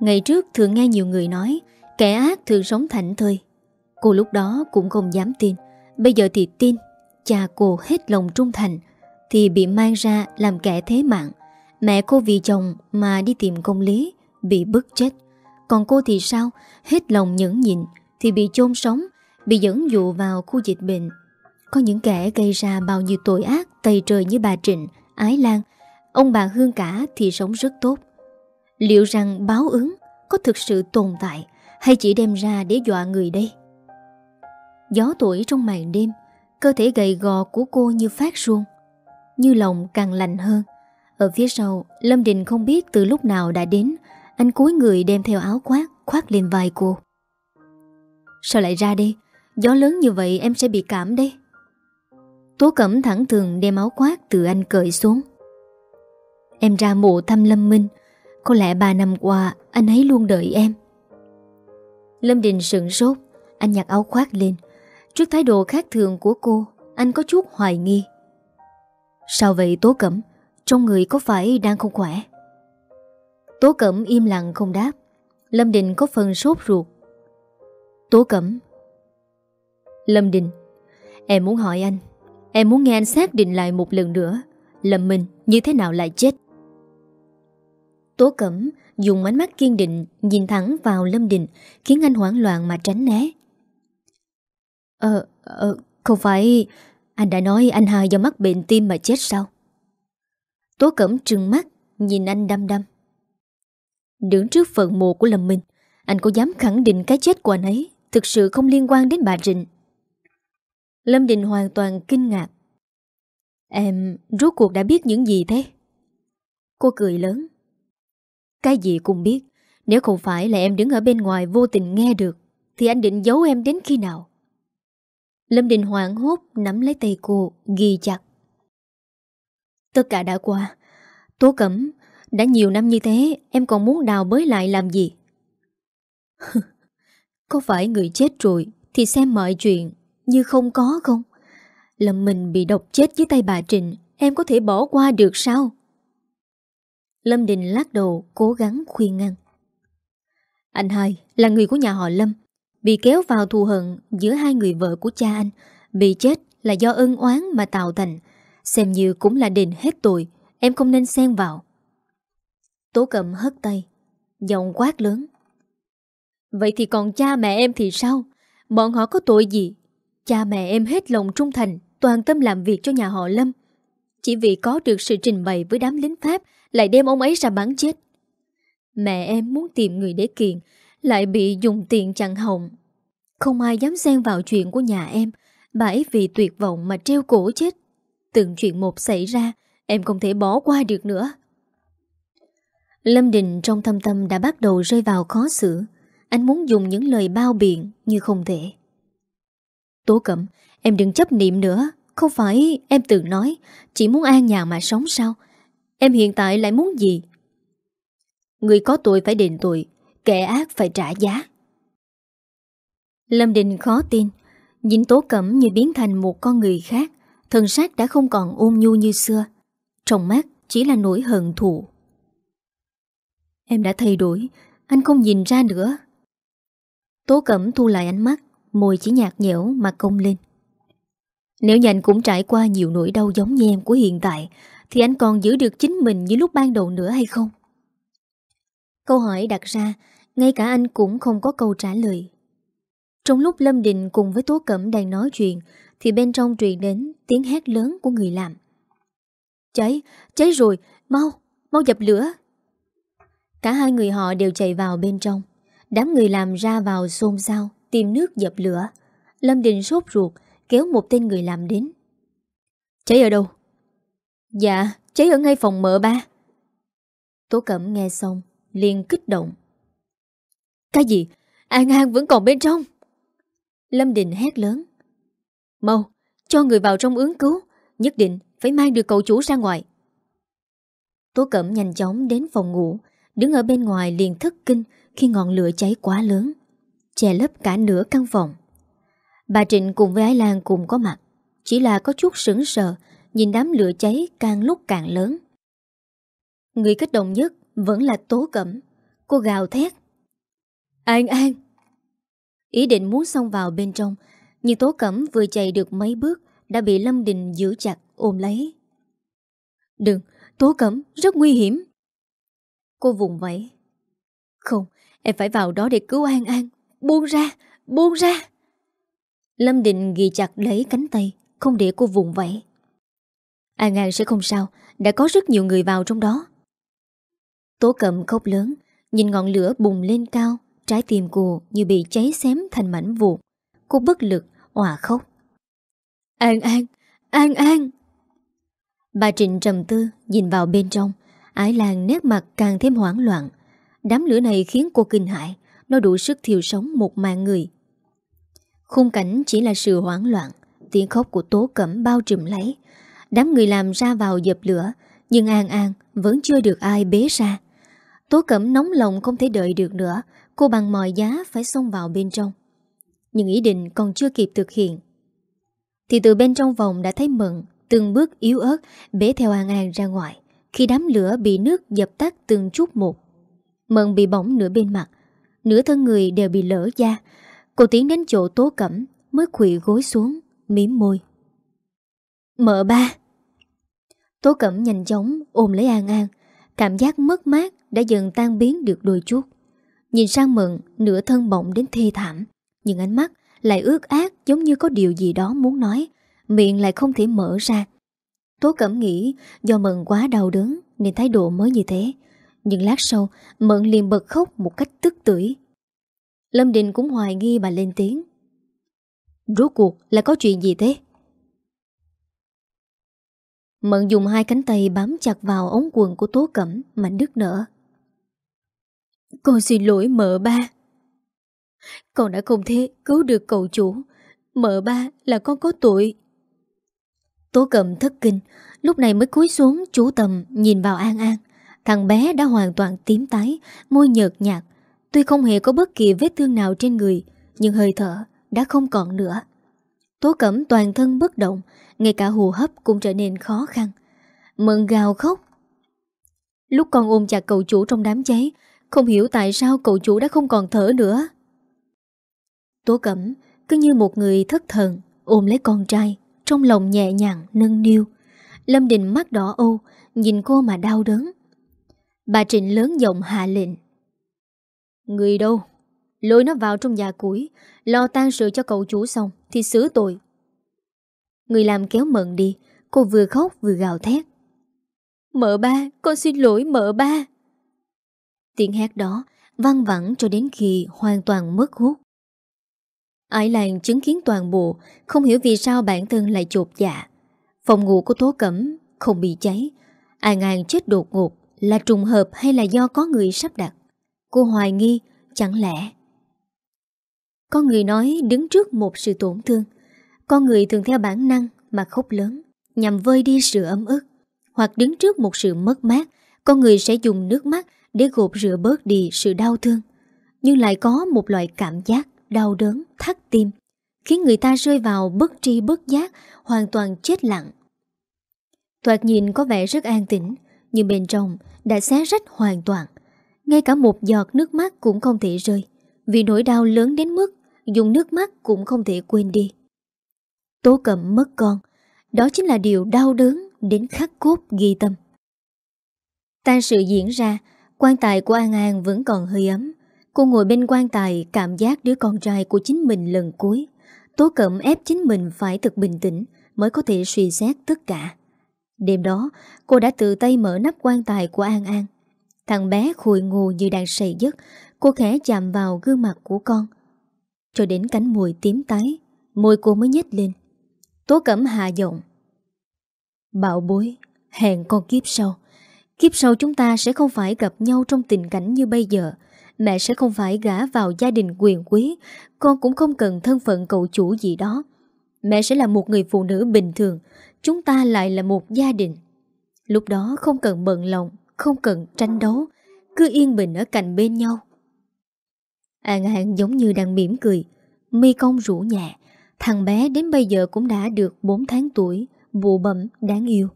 Ngày trước thường nghe nhiều người nói Kẻ ác thường sống thảnh thơi Cô lúc đó cũng không dám tin Bây giờ thì tin cha cô hết lòng trung thành thì bị mang ra làm kẻ thế mạng. Mẹ cô vì chồng mà đi tìm công lý, bị bức chết. Còn cô thì sao? Hết lòng nhẫn nhịn thì bị chôn sống, bị dẫn dụ vào khu dịch bệnh. Có những kẻ gây ra bao nhiêu tội ác tày trời như bà Trịnh, Ái Lan, ông bà Hương cả thì sống rất tốt. Liệu rằng báo ứng có thực sự tồn tại hay chỉ đem ra để dọa người đây? Gió tuổi trong màn đêm Cơ thể gầy gò của cô như phát ruông Như lòng càng lạnh hơn Ở phía sau Lâm Đình không biết từ lúc nào đã đến Anh cúi người đem theo áo khoác Khoác lên vai cô Sao lại ra đi? Gió lớn như vậy em sẽ bị cảm đấy Tố cẩm thẳng thường đem áo khoác Từ anh cởi xuống Em ra mộ thăm Lâm Minh Có lẽ ba năm qua Anh ấy luôn đợi em Lâm Đình sửng sốt Anh nhặt áo khoác lên Trước thái độ khác thường của cô Anh có chút hoài nghi Sao vậy Tố Cẩm Trong người có phải đang không khỏe Tố Cẩm im lặng không đáp Lâm Đình có phần sốt ruột Tố Cẩm Lâm Đình Em muốn hỏi anh Em muốn nghe anh xác định lại một lần nữa Lâm Minh như thế nào lại chết Tố Cẩm dùng ánh mắt kiên định nhìn thẳng vào Lâm Đình khiến anh hoảng loạn mà tránh né. Ờ, ờ, không phải anh đã nói anh hai do mắc bệnh tim mà chết sao? Tố Cẩm trừng mắt, nhìn anh đăm đăm. Đứng trước phần mộ của Lâm Minh, anh có dám khẳng định cái chết của anh ấy thực sự không liên quan đến bà Trịnh. Lâm Đình hoàn toàn kinh ngạc. Em rốt cuộc đã biết những gì thế? Cô cười lớn. Cái gì cũng biết, nếu không phải là em đứng ở bên ngoài vô tình nghe được, thì anh định giấu em đến khi nào? Lâm Đình hoảng hốt nắm lấy tay cô, ghi chặt. Tất cả đã qua. Tố cẩm, đã nhiều năm như thế, em còn muốn đào bới lại làm gì? [LAUGHS] có phải người chết rồi thì xem mọi chuyện như không có không? Lâm mình bị độc chết dưới tay bà Trình, em có thể bỏ qua được sao? Lâm Đình lắc đầu cố gắng khuyên ngăn. Anh hai là người của nhà họ Lâm Bị kéo vào thù hận giữa hai người vợ của cha anh Bị chết là do ân oán mà tạo thành Xem như cũng là đền hết tội Em không nên xen vào Tố cầm hất tay Giọng quát lớn Vậy thì còn cha mẹ em thì sao Bọn họ có tội gì Cha mẹ em hết lòng trung thành Toàn tâm làm việc cho nhà họ Lâm Chỉ vì có được sự trình bày với đám lính Pháp Lại đem ông ấy ra bắn chết Mẹ em muốn tìm người để kiện lại bị dùng tiền chặn hồng. Không ai dám xen vào chuyện của nhà em, bà ấy vì tuyệt vọng mà treo cổ chết. Từng chuyện một xảy ra, em không thể bỏ qua được nữa. Lâm Đình trong thâm tâm đã bắt đầu rơi vào khó xử. Anh muốn dùng những lời bao biện như không thể. Tố Cẩm, em đừng chấp niệm nữa. Không phải em từng nói, chỉ muốn an nhàn mà sống sao? Em hiện tại lại muốn gì? Người có tội phải đền tội, kẻ ác phải trả giá. Lâm Đình khó tin, nhìn Tố Cẩm như biến thành một con người khác, thần sát đã không còn ôn nhu như xưa. Trong mắt chỉ là nỗi hận thù. Em đã thay đổi, anh không nhìn ra nữa. Tố Cẩm thu lại ánh mắt, môi chỉ nhạt nhẽo mà cong lên. Nếu như anh cũng trải qua nhiều nỗi đau giống như em của hiện tại, thì anh còn giữ được chính mình như lúc ban đầu nữa hay không? Câu hỏi đặt ra, ngay cả anh cũng không có câu trả lời. Trong lúc Lâm Đình cùng với Tố Cẩm đang nói chuyện, thì bên trong truyền đến tiếng hét lớn của người làm. Cháy, cháy rồi, mau, mau dập lửa. Cả hai người họ đều chạy vào bên trong. Đám người làm ra vào xôn xao, tìm nước dập lửa. Lâm Đình sốt ruột, kéo một tên người làm đến. Cháy ở đâu? Dạ, cháy ở ngay phòng mở ba. Tố Cẩm nghe xong, liền kích động. Cái gì? An An vẫn còn bên trong. Lâm Đình hét lớn. Mau, cho người vào trong ứng cứu, nhất định phải mang được cậu chủ ra ngoài. Tố Cẩm nhanh chóng đến phòng ngủ, đứng ở bên ngoài liền thất kinh khi ngọn lửa cháy quá lớn, che lấp cả nửa căn phòng. Bà Trịnh cùng với Ái Lan cùng có mặt, chỉ là có chút sững sờ, nhìn đám lửa cháy càng lúc càng lớn. Người kích động nhất vẫn là tố cẩm Cô gào thét An An Ý định muốn xông vào bên trong Nhưng tố cẩm vừa chạy được mấy bước Đã bị Lâm Đình giữ chặt ôm lấy Đừng Tố cẩm rất nguy hiểm Cô vùng vẫy Không em phải vào đó để cứu An An Buông ra buông ra Lâm Đình ghi chặt lấy cánh tay Không để cô vùng vẫy An An sẽ không sao Đã có rất nhiều người vào trong đó Tố cầm khóc lớn, nhìn ngọn lửa bùng lên cao, trái tim cô như bị cháy xém thành mảnh vụn. Cô bất lực, hòa khóc. An An, An An! Bà Trịnh trầm tư, nhìn vào bên trong. Ái làng nét mặt càng thêm hoảng loạn. Đám lửa này khiến cô kinh hại, nó đủ sức thiêu sống một mạng người. Khung cảnh chỉ là sự hoảng loạn, tiếng khóc của tố cẩm bao trùm lấy. Đám người làm ra vào dập lửa, nhưng An An vẫn chưa được ai bế ra. Tố Cẩm nóng lòng không thể đợi được nữa, cô bằng mọi giá phải xông vào bên trong. Nhưng ý định còn chưa kịp thực hiện. Thì từ bên trong vòng đã thấy mận, từng bước yếu ớt, bế theo An An ra ngoài, khi đám lửa bị nước dập tắt từng chút một. Mận bị bỏng nửa bên mặt, nửa thân người đều bị lỡ da. Cô tiến đến chỗ Tố Cẩm, mới khủy gối xuống, mím môi. mở ba! Tố Cẩm nhanh chóng ôm lấy An An, Cảm giác mất mát đã dần tan biến được đôi chút. Nhìn sang mận, nửa thân bỏng đến thê thảm. Nhưng ánh mắt lại ướt ác giống như có điều gì đó muốn nói. Miệng lại không thể mở ra. Tố cẩm nghĩ do mận quá đau đớn nên thái độ mới như thế. Nhưng lát sau, mận liền bật khóc một cách tức tưởi. Lâm Đình cũng hoài nghi bà lên tiếng. Rốt cuộc là có chuyện gì thế? Mận dùng hai cánh tay bám chặt vào ống quần của Tố Cẩm mà đứt nở. Con xin lỗi mợ ba. Con đã không thể cứu được cậu chủ. Mợ ba là con có tội. Tố Cẩm thất kinh, lúc này mới cúi xuống chú tầm nhìn vào An An. Thằng bé đã hoàn toàn tím tái, môi nhợt nhạt. Tuy không hề có bất kỳ vết thương nào trên người, nhưng hơi thở đã không còn nữa. Tố Cẩm toàn thân bất động, ngay cả hù hấp cũng trở nên khó khăn. Mận gào khóc. Lúc con ôm chặt cậu chủ trong đám cháy, không hiểu tại sao cậu chủ đã không còn thở nữa. Tố Cẩm cứ như một người thất thần, ôm lấy con trai, trong lòng nhẹ nhàng nâng niu. Lâm Đình mắt đỏ ô, nhìn cô mà đau đớn. Bà Trịnh lớn giọng hạ lệnh. Người đâu? Lôi nó vào trong nhà củi, lo tan sự cho cậu chủ xong thì xử tội. Người làm kéo mận đi, cô vừa khóc vừa gào thét. Mợ ba, con xin lỗi mợ ba. Tiếng hét đó vang vẳng cho đến khi hoàn toàn mất hút. Ái làng chứng kiến toàn bộ, không hiểu vì sao bản thân lại chột dạ. Phòng ngủ của Tố Cẩm không bị cháy, ai ngàn chết đột ngột là trùng hợp hay là do có người sắp đặt. Cô hoài nghi, chẳng lẽ có người nói đứng trước một sự tổn thương Con người thường theo bản năng mà khóc lớn Nhằm vơi đi sự ấm ức Hoặc đứng trước một sự mất mát Con người sẽ dùng nước mắt để gột rửa bớt đi sự đau thương Nhưng lại có một loại cảm giác đau đớn, thắt tim Khiến người ta rơi vào bất tri bất giác Hoàn toàn chết lặng Thoạt nhìn có vẻ rất an tĩnh Nhưng bên trong đã xé rách hoàn toàn Ngay cả một giọt nước mắt cũng không thể rơi Vì nỗi đau lớn đến mức dùng nước mắt cũng không thể quên đi. Tố cầm mất con, đó chính là điều đau đớn đến khắc cốt ghi tâm. Tan sự diễn ra, quan tài của An An vẫn còn hơi ấm. Cô ngồi bên quan tài cảm giác đứa con trai của chính mình lần cuối. Tố cẩm ép chính mình phải thật bình tĩnh mới có thể suy xét tất cả. Đêm đó, cô đã tự tay mở nắp quan tài của An An. Thằng bé khùi ngù như đang say giấc, cô khẽ chạm vào gương mặt của con, cho đến cánh mùi tím tái Môi cô mới nhếch lên Tố cẩm hạ giọng bảo bối Hẹn con kiếp sau Kiếp sau chúng ta sẽ không phải gặp nhau trong tình cảnh như bây giờ Mẹ sẽ không phải gả vào gia đình quyền quý Con cũng không cần thân phận cậu chủ gì đó Mẹ sẽ là một người phụ nữ bình thường Chúng ta lại là một gia đình Lúc đó không cần bận lòng Không cần tranh đấu Cứ yên bình ở cạnh bên nhau An à, An giống như đang mỉm cười Mi cong rủ nhẹ Thằng bé đến bây giờ cũng đã được 4 tháng tuổi Bụ bẩm đáng yêu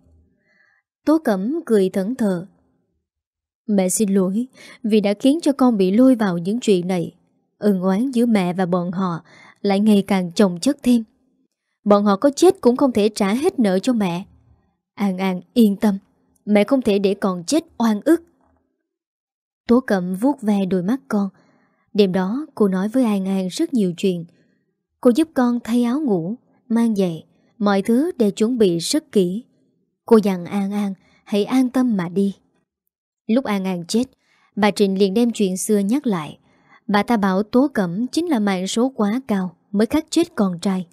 Tố Cẩm cười thẫn thờ Mẹ xin lỗi Vì đã khiến cho con bị lôi vào những chuyện này Ưng oán giữa mẹ và bọn họ Lại ngày càng chồng chất thêm Bọn họ có chết cũng không thể trả hết nợ cho mẹ An An yên tâm Mẹ không thể để còn chết oan ức Tố Cẩm vuốt ve đôi mắt con Đêm đó cô nói với An An rất nhiều chuyện. Cô giúp con thay áo ngủ, mang giày, mọi thứ đều chuẩn bị rất kỹ. Cô dặn An An hãy an tâm mà đi. Lúc An An chết, bà Trịnh liền đem chuyện xưa nhắc lại. Bà ta bảo Tố Cẩm chính là mạng số quá cao mới khắc chết con trai.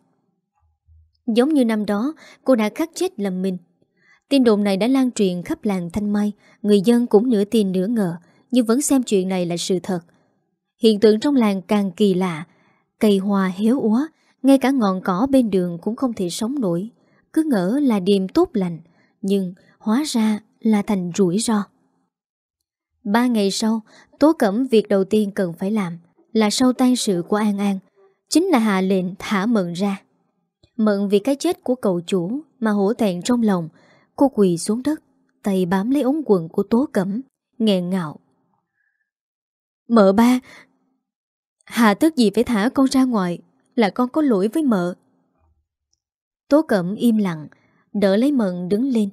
Giống như năm đó, cô đã khắc chết lầm mình. Tin đồn này đã lan truyền khắp làng Thanh Mai, người dân cũng nửa tin nửa ngờ, nhưng vẫn xem chuyện này là sự thật. Hiện tượng trong làng càng kỳ lạ Cây hoa héo úa Ngay cả ngọn cỏ bên đường cũng không thể sống nổi Cứ ngỡ là điềm tốt lành Nhưng hóa ra là thành rủi ro Ba ngày sau Tố Cẩm việc đầu tiên cần phải làm Là sau tan sự của An An Chính là hạ lệnh thả Mận ra Mận vì cái chết của cậu chủ Mà hổ thẹn trong lòng Cô quỳ xuống đất Tay bám lấy ống quần của Tố Cẩm Nghẹn ngạo Mợ ba Hà tức gì phải thả con ra ngoài Là con có lỗi với mợ Tố Cẩm im lặng Đỡ lấy Mận đứng lên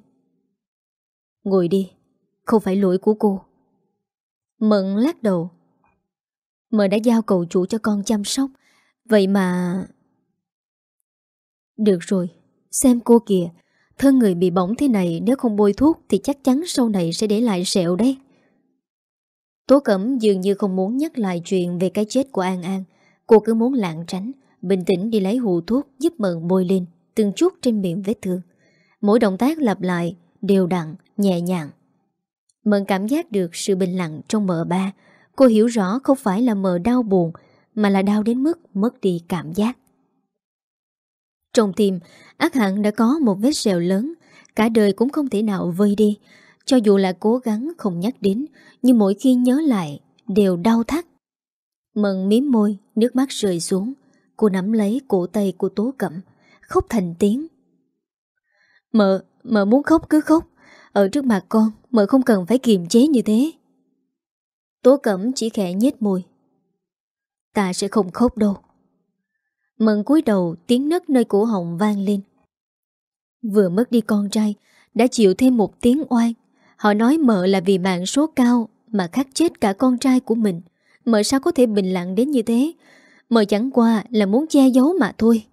Ngồi đi Không phải lỗi của cô Mận lắc đầu Mợ đã giao cậu chủ cho con chăm sóc Vậy mà Được rồi Xem cô kìa Thân người bị bỏng thế này nếu không bôi thuốc Thì chắc chắn sau này sẽ để lại sẹo đấy Tố Cẩm dường như không muốn nhắc lại chuyện về cái chết của An An. Cô cứ muốn lạng tránh, bình tĩnh đi lấy hù thuốc giúp Mận bôi lên, từng chút trên miệng vết thương. Mỗi động tác lặp lại, đều đặn, nhẹ nhàng. Mận cảm giác được sự bình lặng trong mờ ba. Cô hiểu rõ không phải là mờ đau buồn, mà là đau đến mức mất đi cảm giác. Trong tim, ác hẳn đã có một vết sẹo lớn, cả đời cũng không thể nào vơi đi, cho dù là cố gắng không nhắc đến, nhưng mỗi khi nhớ lại, đều đau thắt. Mận miếm môi, nước mắt rơi xuống. Cô nắm lấy cổ tay của Tố Cẩm, khóc thành tiếng. Mợ, mợ muốn khóc cứ khóc. Ở trước mặt con, mợ không cần phải kiềm chế như thế. Tố Cẩm chỉ khẽ nhếch môi. Ta sẽ không khóc đâu. Mận cúi đầu tiếng nấc nơi cổ họng vang lên. Vừa mất đi con trai, đã chịu thêm một tiếng oan Họ nói mợ là vì mạng số cao mà khắc chết cả con trai của mình. Mợ sao có thể bình lặng đến như thế? Mợ chẳng qua là muốn che giấu mà thôi.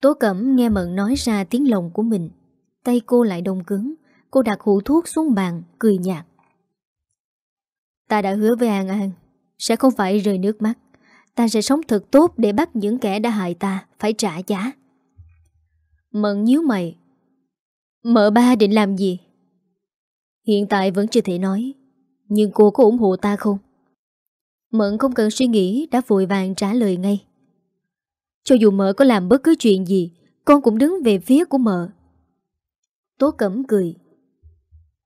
Tố Cẩm nghe Mận nói ra tiếng lòng của mình. Tay cô lại đông cứng. Cô đặt hũ thuốc xuống bàn, cười nhạt. Ta đã hứa với An An, sẽ không phải rơi nước mắt. Ta sẽ sống thật tốt để bắt những kẻ đã hại ta, phải trả giá. Mận nhíu mày. Mợ ba định làm gì? Hiện tại vẫn chưa thể nói Nhưng cô có ủng hộ ta không? Mận không cần suy nghĩ Đã vội vàng trả lời ngay Cho dù mợ có làm bất cứ chuyện gì Con cũng đứng về phía của mợ Tố cẩm cười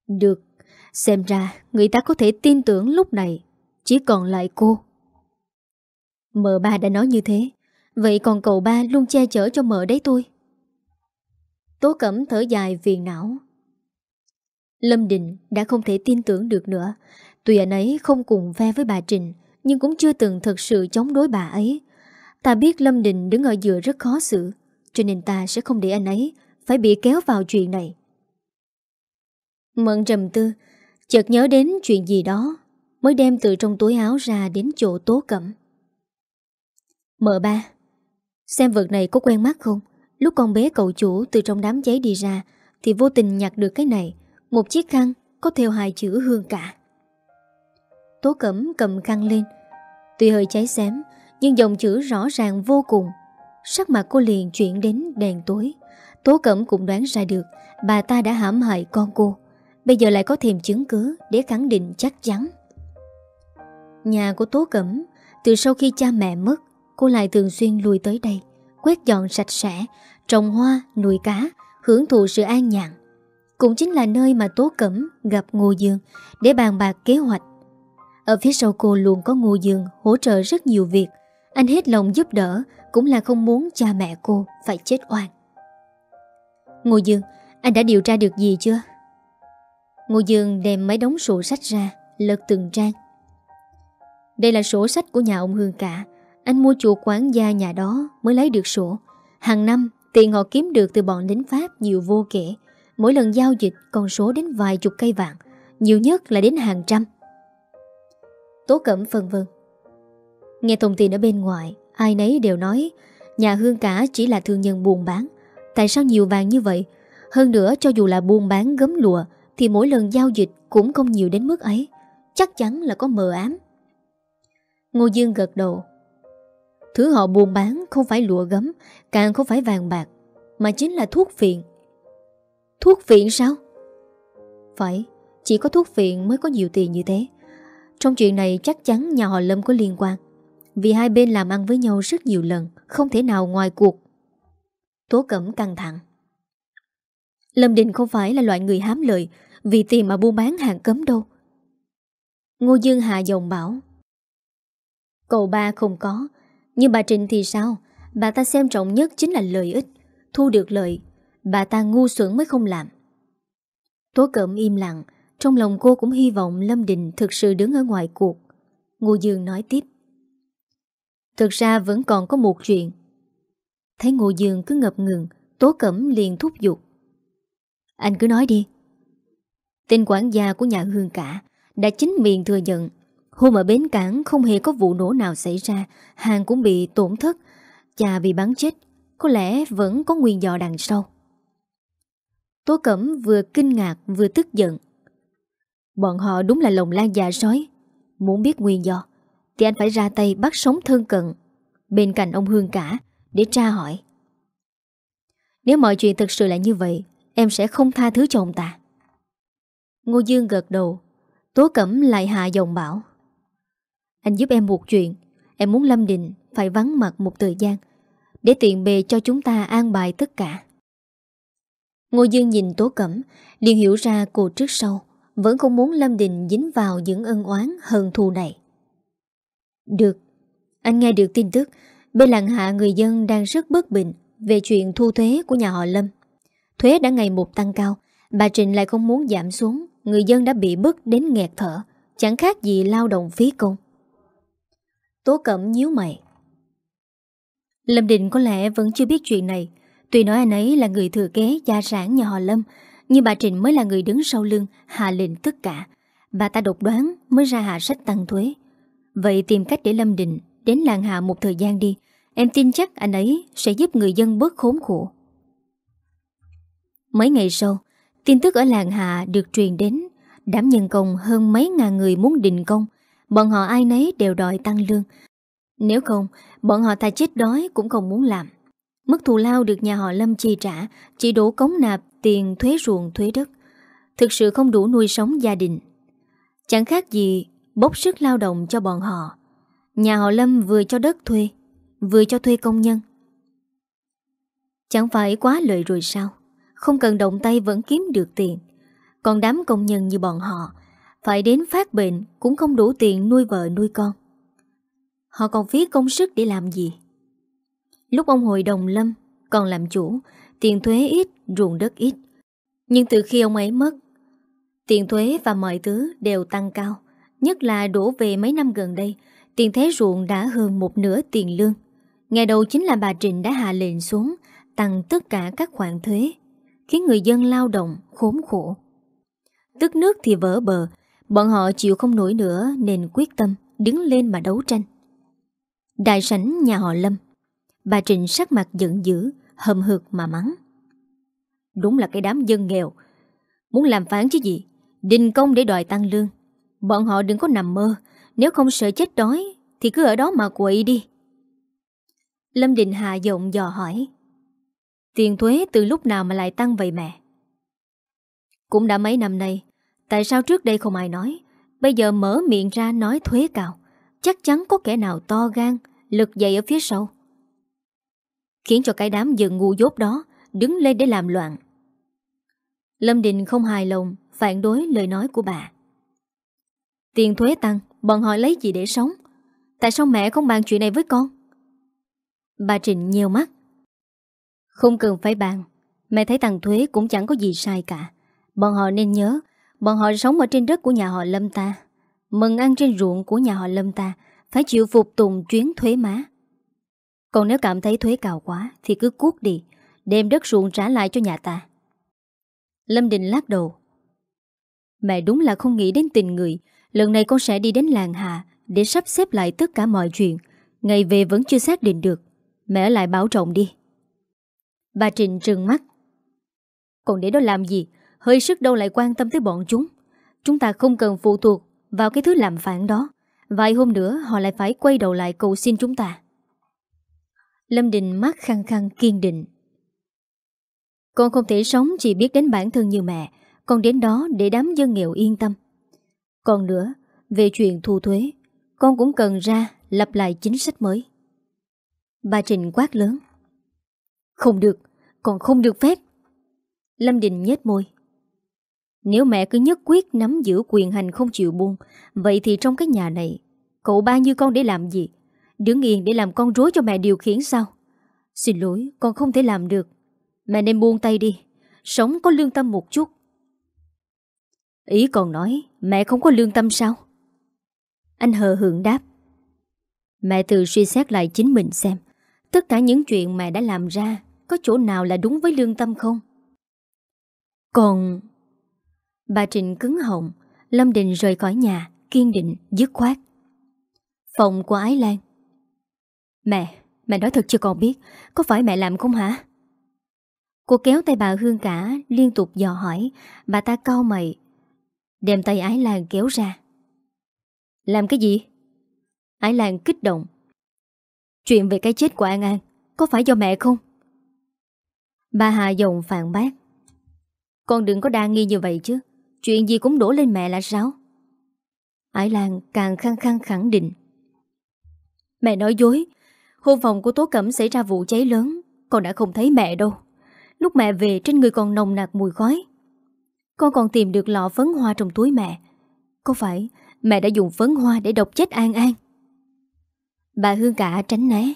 Được Xem ra người ta có thể tin tưởng lúc này Chỉ còn lại cô Mợ ba đã nói như thế Vậy còn cậu ba luôn che chở cho mợ đấy tôi Tố cẩm thở dài phiền não Lâm Đình đã không thể tin tưởng được nữa Tuy anh ấy không cùng ve với bà Trình Nhưng cũng chưa từng thật sự chống đối bà ấy Ta biết Lâm Đình đứng ở giữa rất khó xử Cho nên ta sẽ không để anh ấy Phải bị kéo vào chuyện này Mận trầm tư Chợt nhớ đến chuyện gì đó Mới đem từ trong túi áo ra đến chỗ tố cẩm Mợ ba Xem vật này có quen mắt không Lúc con bé cậu chủ từ trong đám cháy đi ra Thì vô tình nhặt được cái này một chiếc khăn có theo hai chữ hương cả Tố cẩm cầm khăn lên Tuy hơi cháy xém Nhưng dòng chữ rõ ràng vô cùng Sắc mặt cô liền chuyển đến đèn tối Tố cẩm cũng đoán ra được Bà ta đã hãm hại con cô Bây giờ lại có thêm chứng cứ Để khẳng định chắc chắn Nhà của Tố Cẩm Từ sau khi cha mẹ mất Cô lại thường xuyên lui tới đây Quét dọn sạch sẽ Trồng hoa, nuôi cá Hưởng thụ sự an nhàn cũng chính là nơi mà Tố Cẩm gặp Ngô Dương để bàn bạc kế hoạch. Ở phía sau cô luôn có Ngô Dương hỗ trợ rất nhiều việc. Anh hết lòng giúp đỡ cũng là không muốn cha mẹ cô phải chết oan. Ngô Dương, anh đã điều tra được gì chưa? Ngô Dương đem mấy đống sổ sách ra, lật từng trang. Đây là sổ sách của nhà ông Hương cả. Anh mua chùa quán gia nhà đó mới lấy được sổ. Hàng năm, tiền họ kiếm được từ bọn lính Pháp nhiều vô kể. Mỗi lần giao dịch con số đến vài chục cây vàng Nhiều nhất là đến hàng trăm Tố Cẩm phân vân Nghe thông tin ở bên ngoài Ai nấy đều nói Nhà Hương cả chỉ là thương nhân buôn bán Tại sao nhiều vàng như vậy Hơn nữa cho dù là buôn bán gấm lụa Thì mỗi lần giao dịch cũng không nhiều đến mức ấy Chắc chắn là có mờ ám Ngô Dương gật đầu Thứ họ buôn bán không phải lụa gấm Càng không phải vàng bạc Mà chính là thuốc phiện Thuốc viện sao? Phải, chỉ có thuốc viện mới có nhiều tiền như thế. Trong chuyện này chắc chắn nhà họ Lâm có liên quan. Vì hai bên làm ăn với nhau rất nhiều lần, không thể nào ngoài cuộc. Tố Cẩm căng thẳng. Lâm Đình không phải là loại người hám lợi vì tiền mà buôn bán hàng cấm đâu. Ngô Dương hạ dòng bảo. Cậu ba không có, nhưng bà Trịnh thì sao? Bà ta xem trọng nhất chính là lợi ích. Thu được lợi Bà ta ngu xuẩn mới không làm Tố cẩm im lặng Trong lòng cô cũng hy vọng Lâm Đình thực sự đứng ở ngoài cuộc Ngô Dương nói tiếp Thực ra vẫn còn có một chuyện Thấy Ngô Dương cứ ngập ngừng Tố cẩm liền thúc giục Anh cứ nói đi Tên quản gia của nhà Hương cả Đã chính miệng thừa nhận Hôm ở bến cảng không hề có vụ nổ nào xảy ra Hàng cũng bị tổn thất Cha bị bắn chết Có lẽ vẫn có nguyên do đằng sau Tố Cẩm vừa kinh ngạc vừa tức giận Bọn họ đúng là lồng lan dạ sói Muốn biết nguyên do Thì anh phải ra tay bắt sống thân cận Bên cạnh ông Hương cả Để tra hỏi Nếu mọi chuyện thực sự là như vậy Em sẽ không tha thứ cho ông ta Ngô Dương gật đầu Tố Cẩm lại hạ giọng bảo Anh giúp em một chuyện Em muốn Lâm Đình phải vắng mặt một thời gian Để tiện bề cho chúng ta an bài tất cả Ngô Dương nhìn Tố Cẩm liền hiểu ra cô trước sau Vẫn không muốn Lâm Đình dính vào những ân oán hờn thù này Được Anh nghe được tin tức Bên làng hạ người dân đang rất bất bình Về chuyện thu thuế của nhà họ Lâm Thuế đã ngày một tăng cao Bà Trịnh lại không muốn giảm xuống Người dân đã bị bức đến nghẹt thở Chẳng khác gì lao động phí công Tố Cẩm nhíu mày Lâm Đình có lẽ vẫn chưa biết chuyện này Tuy nói anh ấy là người thừa kế gia sản nhà họ Lâm, nhưng bà Trịnh mới là người đứng sau lưng, hạ lệnh tất cả. Bà ta độc đoán mới ra hạ sách tăng thuế. Vậy tìm cách để Lâm Định đến làng hạ một thời gian đi. Em tin chắc anh ấy sẽ giúp người dân bớt khốn khổ. Mấy ngày sau, tin tức ở làng hạ được truyền đến. Đám nhân công hơn mấy ngàn người muốn đình công. Bọn họ ai nấy đều đòi tăng lương. Nếu không, bọn họ ta chết đói cũng không muốn làm. Mức thù lao được nhà họ Lâm chi trả chỉ đủ cống nạp tiền thuế ruộng thuế đất. Thực sự không đủ nuôi sống gia đình. Chẳng khác gì bốc sức lao động cho bọn họ. Nhà họ Lâm vừa cho đất thuê, vừa cho thuê công nhân. Chẳng phải quá lợi rồi sao? Không cần động tay vẫn kiếm được tiền. Còn đám công nhân như bọn họ, phải đến phát bệnh cũng không đủ tiền nuôi vợ nuôi con. Họ còn phí công sức để làm gì? Lúc ông hồi đồng lâm còn làm chủ, tiền thuế ít, ruộng đất ít. Nhưng từ khi ông ấy mất, tiền thuế và mọi thứ đều tăng cao. Nhất là đổ về mấy năm gần đây, tiền thế ruộng đã hơn một nửa tiền lương. Ngày đầu chính là bà Trịnh đã hạ lệnh xuống, tăng tất cả các khoản thuế, khiến người dân lao động khốn khổ. Tức nước thì vỡ bờ, bọn họ chịu không nổi nữa nên quyết tâm đứng lên mà đấu tranh. Đại sảnh nhà họ Lâm Bà Trịnh sắc mặt giận dữ, hầm hực mà mắng. Đúng là cái đám dân nghèo. Muốn làm phán chứ gì, đình công để đòi tăng lương. Bọn họ đừng có nằm mơ, nếu không sợ chết đói thì cứ ở đó mà quậy đi. Lâm Đình Hà giọng dò hỏi. Tiền thuế từ lúc nào mà lại tăng vậy mẹ? Cũng đã mấy năm nay, tại sao trước đây không ai nói, bây giờ mở miệng ra nói thuế cao, chắc chắn có kẻ nào to gan, lực dậy ở phía sau khiến cho cái đám dân ngu dốt đó đứng lên để làm loạn. Lâm Đình không hài lòng, phản đối lời nói của bà. Tiền thuế tăng, bọn họ lấy gì để sống? Tại sao mẹ không bàn chuyện này với con? Bà Trịnh nhiều mắt. Không cần phải bàn, mẹ thấy tăng thuế cũng chẳng có gì sai cả. Bọn họ nên nhớ, bọn họ sống ở trên đất của nhà họ Lâm ta. Mừng ăn trên ruộng của nhà họ Lâm ta, phải chịu phục tùng chuyến thuế má. Còn nếu cảm thấy thuế cao quá Thì cứ cuốc đi Đem đất ruộng trả lại cho nhà ta Lâm Đình lắc đầu Mẹ đúng là không nghĩ đến tình người Lần này con sẽ đi đến làng Hà Để sắp xếp lại tất cả mọi chuyện Ngày về vẫn chưa xác định được Mẹ lại bảo trọng đi Bà Trịnh trừng mắt Còn để đó làm gì Hơi sức đâu lại quan tâm tới bọn chúng Chúng ta không cần phụ thuộc vào cái thứ làm phản đó Vài hôm nữa họ lại phải quay đầu lại cầu xin chúng ta Lâm Đình mắt khăng khăng kiên định. Con không thể sống chỉ biết đến bản thân như mẹ, con đến đó để đám dân nghèo yên tâm. Còn nữa, về chuyện thu thuế, con cũng cần ra lập lại chính sách mới. Bà Trình quát lớn. Không được, còn không được phép. Lâm Đình nhếch môi. Nếu mẹ cứ nhất quyết nắm giữ quyền hành không chịu buông, vậy thì trong cái nhà này, cậu ba như con để làm gì? Đứng yên để làm con rối cho mẹ điều khiển sao Xin lỗi con không thể làm được Mẹ nên buông tay đi Sống có lương tâm một chút Ý còn nói Mẹ không có lương tâm sao Anh hờ hưởng đáp Mẹ tự suy xét lại chính mình xem Tất cả những chuyện mẹ đã làm ra Có chỗ nào là đúng với lương tâm không Còn Bà Trịnh cứng họng Lâm Đình rời khỏi nhà Kiên định, dứt khoát Phòng của Ái Lan Mẹ, mẹ nói thật chưa con biết Có phải mẹ làm không hả? Cô kéo tay bà Hương cả Liên tục dò hỏi Bà ta cau mày Đem tay Ái Lan kéo ra Làm cái gì? Ái Lan kích động Chuyện về cái chết của An An Có phải do mẹ không? Bà Hà dòng phản bác Con đừng có đa nghi như vậy chứ Chuyện gì cũng đổ lên mẹ là sao? Ái Lan càng khăng khăng khẳng định Mẹ nói dối Hôm phòng của Tố Cẩm xảy ra vụ cháy lớn Con đã không thấy mẹ đâu Lúc mẹ về trên người còn nồng nạc mùi khói Con còn tìm được lọ phấn hoa trong túi mẹ Có phải mẹ đã dùng phấn hoa để độc chết An An Bà Hương cả tránh né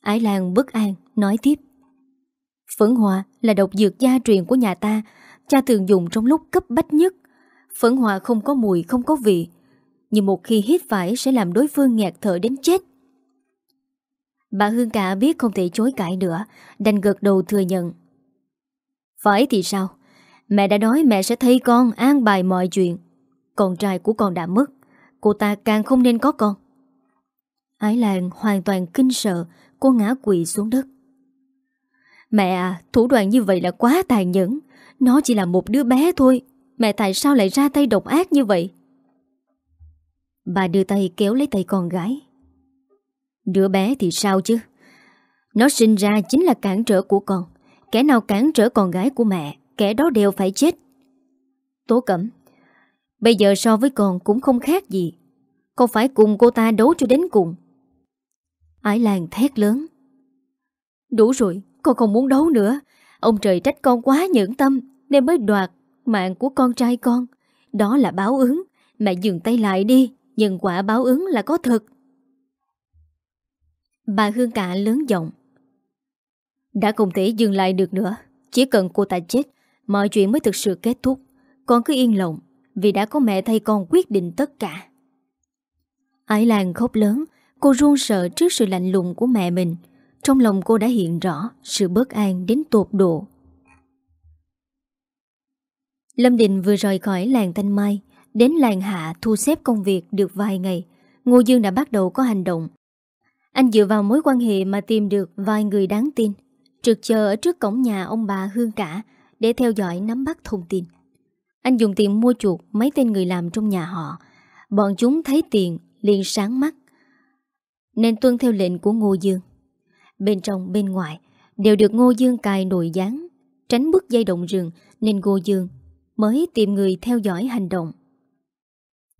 Ái Lan bất an nói tiếp Phấn hoa là độc dược gia truyền của nhà ta Cha thường dùng trong lúc cấp bách nhất Phấn hoa không có mùi không có vị Nhưng một khi hít phải sẽ làm đối phương nghẹt thở đến chết Bà Hương cả biết không thể chối cãi nữa Đành gật đầu thừa nhận Phải thì sao Mẹ đã nói mẹ sẽ thay con an bài mọi chuyện Con trai của con đã mất Cô ta càng không nên có con Ái Lan hoàn toàn kinh sợ Cô ngã quỵ xuống đất Mẹ à Thủ đoạn như vậy là quá tàn nhẫn Nó chỉ là một đứa bé thôi Mẹ tại sao lại ra tay độc ác như vậy Bà đưa tay kéo lấy tay con gái Đứa bé thì sao chứ? Nó sinh ra chính là cản trở của con. Kẻ nào cản trở con gái của mẹ, kẻ đó đều phải chết. Tố Cẩm Bây giờ so với con cũng không khác gì. Con phải cùng cô ta đấu cho đến cùng. Ái Lan thét lớn. Đủ rồi, con không muốn đấu nữa. Ông trời trách con quá nhẫn tâm nên mới đoạt mạng của con trai con. Đó là báo ứng. Mẹ dừng tay lại đi, nhân quả báo ứng là có thật. Bà Hương cả lớn giọng Đã không thể dừng lại được nữa Chỉ cần cô ta chết Mọi chuyện mới thực sự kết thúc Con cứ yên lòng Vì đã có mẹ thay con quyết định tất cả Ái làng khóc lớn Cô run sợ trước sự lạnh lùng của mẹ mình Trong lòng cô đã hiện rõ Sự bất an đến tột độ Lâm Đình vừa rời khỏi làng Thanh Mai Đến làng Hạ thu xếp công việc được vài ngày Ngô Dương đã bắt đầu có hành động anh dựa vào mối quan hệ mà tìm được vài người đáng tin, trực chờ ở trước cổng nhà ông bà Hương cả để theo dõi nắm bắt thông tin. Anh dùng tiền mua chuột mấy tên người làm trong nhà họ. Bọn chúng thấy tiền liền sáng mắt. Nên tuân theo lệnh của Ngô Dương. Bên trong, bên ngoài đều được Ngô Dương cài nội gián. Tránh bước dây động rừng nên Ngô Dương mới tìm người theo dõi hành động.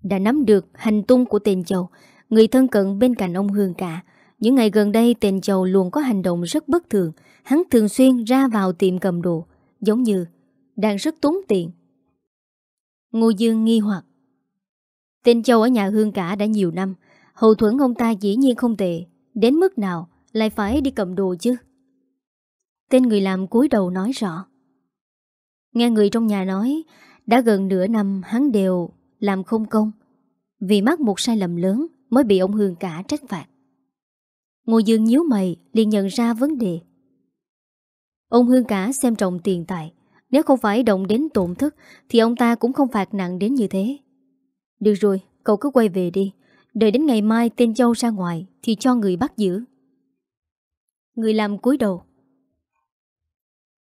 Đã nắm được hành tung của tên Châu người thân cận bên cạnh ông Hương cả những ngày gần đây tên Châu luôn có hành động rất bất thường Hắn thường xuyên ra vào tiệm cầm đồ Giống như Đang rất tốn tiền Ngô Dương nghi hoặc Tên Châu ở nhà Hương cả đã nhiều năm Hậu thuẫn ông ta dĩ nhiên không tệ Đến mức nào lại phải đi cầm đồ chứ Tên người làm cúi đầu nói rõ Nghe người trong nhà nói Đã gần nửa năm hắn đều Làm không công Vì mắc một sai lầm lớn Mới bị ông Hương cả trách phạt Ngô Dương nhíu mày liền nhận ra vấn đề. Ông Hương Cả xem trọng tiền tài, nếu không phải động đến tổn thức, thì ông ta cũng không phạt nặng đến như thế. Được rồi, cậu cứ quay về đi, đợi đến ngày mai tên châu ra ngoài thì cho người bắt giữ. Người làm cúi đầu.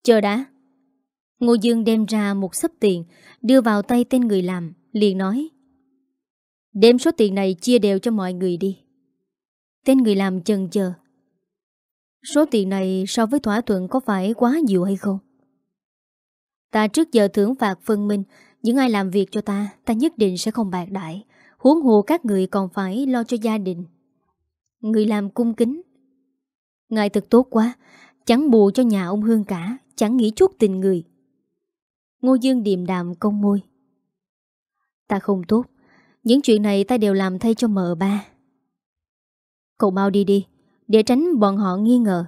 Chờ đã. Ngô Dương đem ra một sấp tiền, đưa vào tay tên người làm, liền nói. Đem số tiền này chia đều cho mọi người đi. Tên người làm chần chờ Số tiền này so với thỏa thuận có phải quá nhiều hay không? Ta trước giờ thưởng phạt phân minh Những ai làm việc cho ta Ta nhất định sẽ không bạc đại Huống hồ các người còn phải lo cho gia đình Người làm cung kính Ngài thật tốt quá Chẳng bù cho nhà ông Hương cả Chẳng nghĩ chút tình người Ngô Dương điềm đạm cong môi Ta không tốt Những chuyện này ta đều làm thay cho mợ ba Cậu mau đi đi Để tránh bọn họ nghi ngờ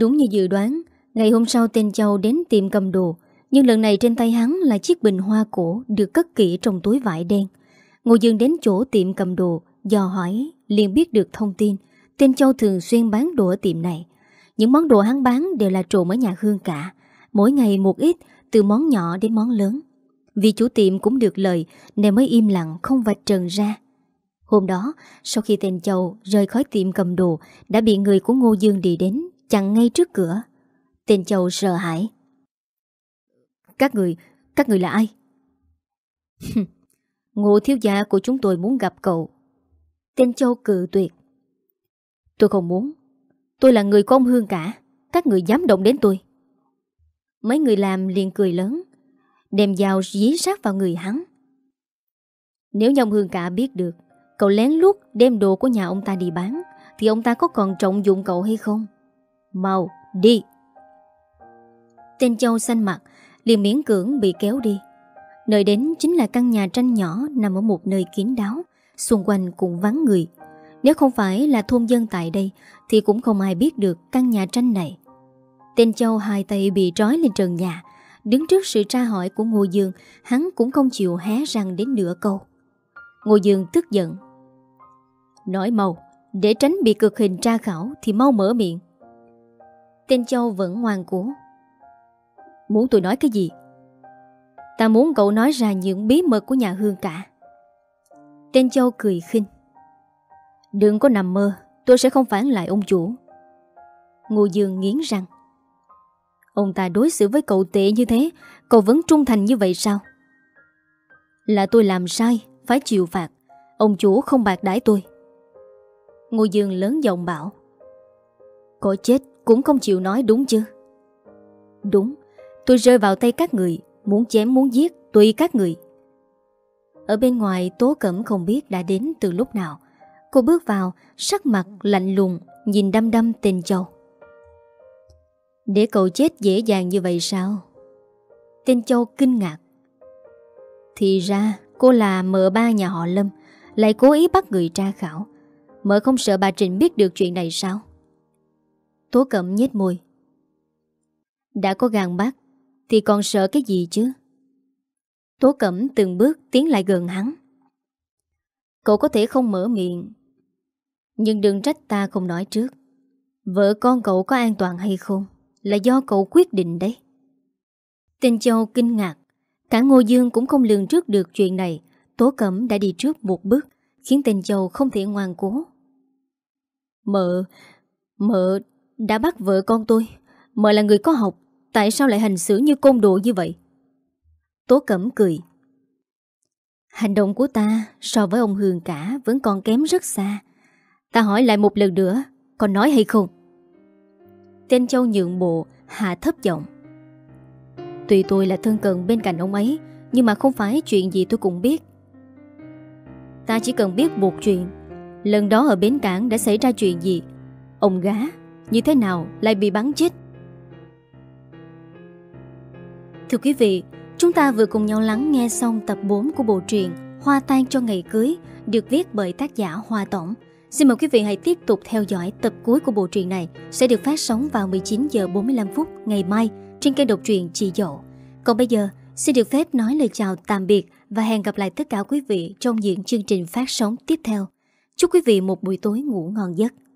Đúng như dự đoán Ngày hôm sau tên Châu đến tiệm cầm đồ Nhưng lần này trên tay hắn là chiếc bình hoa cổ Được cất kỹ trong túi vải đen Ngô Dương đến chỗ tiệm cầm đồ Dò hỏi liền biết được thông tin Tên Châu thường xuyên bán đồ ở tiệm này Những món đồ hắn bán đều là trộm ở nhà Hương cả Mỗi ngày một ít Từ món nhỏ đến món lớn Vì chủ tiệm cũng được lời Nên mới im lặng không vạch trần ra Hôm đó, sau khi tên Châu rời khỏi tiệm cầm đồ, đã bị người của Ngô Dương đi đến, chặn ngay trước cửa. Tên Châu sợ hãi. Các người, các người là ai? Ngô thiếu gia của chúng tôi muốn gặp cậu. Tên Châu cự tuyệt. Tôi không muốn. Tôi là người của Hương cả. Các người dám động đến tôi. Mấy người làm liền cười lớn. Đem dao dí sát vào người hắn. Nếu nhông Hương cả biết được Cậu lén lút đem đồ của nhà ông ta đi bán Thì ông ta có còn trọng dụng cậu hay không Mau đi Tên Châu xanh mặt liền miễn cưỡng bị kéo đi Nơi đến chính là căn nhà tranh nhỏ Nằm ở một nơi kín đáo Xung quanh cũng vắng người Nếu không phải là thôn dân tại đây Thì cũng không ai biết được căn nhà tranh này Tên Châu hai tay bị trói lên trần nhà Đứng trước sự tra hỏi của Ngô Dương Hắn cũng không chịu hé răng đến nửa câu Ngô Dương tức giận nói mau Để tránh bị cực hình tra khảo Thì mau mở miệng Tên Châu vẫn ngoan cố Muốn tôi nói cái gì Ta muốn cậu nói ra những bí mật của nhà Hương cả Tên Châu cười khinh Đừng có nằm mơ Tôi sẽ không phản lại ông chủ Ngô Dương nghiến răng Ông ta đối xử với cậu tệ như thế Cậu vẫn trung thành như vậy sao Là tôi làm sai Phải chịu phạt Ông chủ không bạc đãi tôi Ngô dương lớn giọng bảo Có chết cũng không chịu nói đúng chứ Đúng Tôi rơi vào tay các người Muốn chém muốn giết tùy các người Ở bên ngoài Tố Cẩm không biết đã đến từ lúc nào Cô bước vào Sắc mặt lạnh lùng Nhìn đăm đăm tên châu Để cậu chết dễ dàng như vậy sao Tên châu kinh ngạc Thì ra cô là m ba nhà họ Lâm Lại cố ý bắt người tra khảo Mợ không sợ bà Trịnh biết được chuyện này sao Tố cẩm nhếch môi Đã có gàng bác Thì còn sợ cái gì chứ Tố cẩm từng bước tiến lại gần hắn Cậu có thể không mở miệng Nhưng đừng trách ta không nói trước Vợ con cậu có an toàn hay không Là do cậu quyết định đấy Tên Châu kinh ngạc Cả Ngô Dương cũng không lường trước được chuyện này Tố Cẩm đã đi trước một bước khiến tên dâu không thể ngoan cố. Mợ, mợ đã bắt vợ con tôi. Mợ là người có học, tại sao lại hành xử như côn đồ như vậy? Tố Cẩm cười. Hành động của ta so với ông Hường cả vẫn còn kém rất xa. Ta hỏi lại một lần nữa, còn nói hay không? Tên Châu nhượng bộ, hạ thấp giọng. Tùy tôi là thân cận bên cạnh ông ấy, nhưng mà không phải chuyện gì tôi cũng biết. Ta chỉ cần biết một chuyện Lần đó ở bến cảng đã xảy ra chuyện gì Ông gá Như thế nào lại bị bắn chết Thưa quý vị Chúng ta vừa cùng nhau lắng nghe xong tập 4 của bộ truyện Hoa tan cho ngày cưới Được viết bởi tác giả Hoa Tổng Xin mời quý vị hãy tiếp tục theo dõi tập cuối của bộ truyện này sẽ được phát sóng vào 19 giờ 45 phút ngày mai trên kênh độc truyện Chị Dậu. Còn bây giờ, xin được phép nói lời chào tạm biệt và hẹn gặp lại tất cả quý vị trong những chương trình phát sóng tiếp theo. Chúc quý vị một buổi tối ngủ ngon giấc.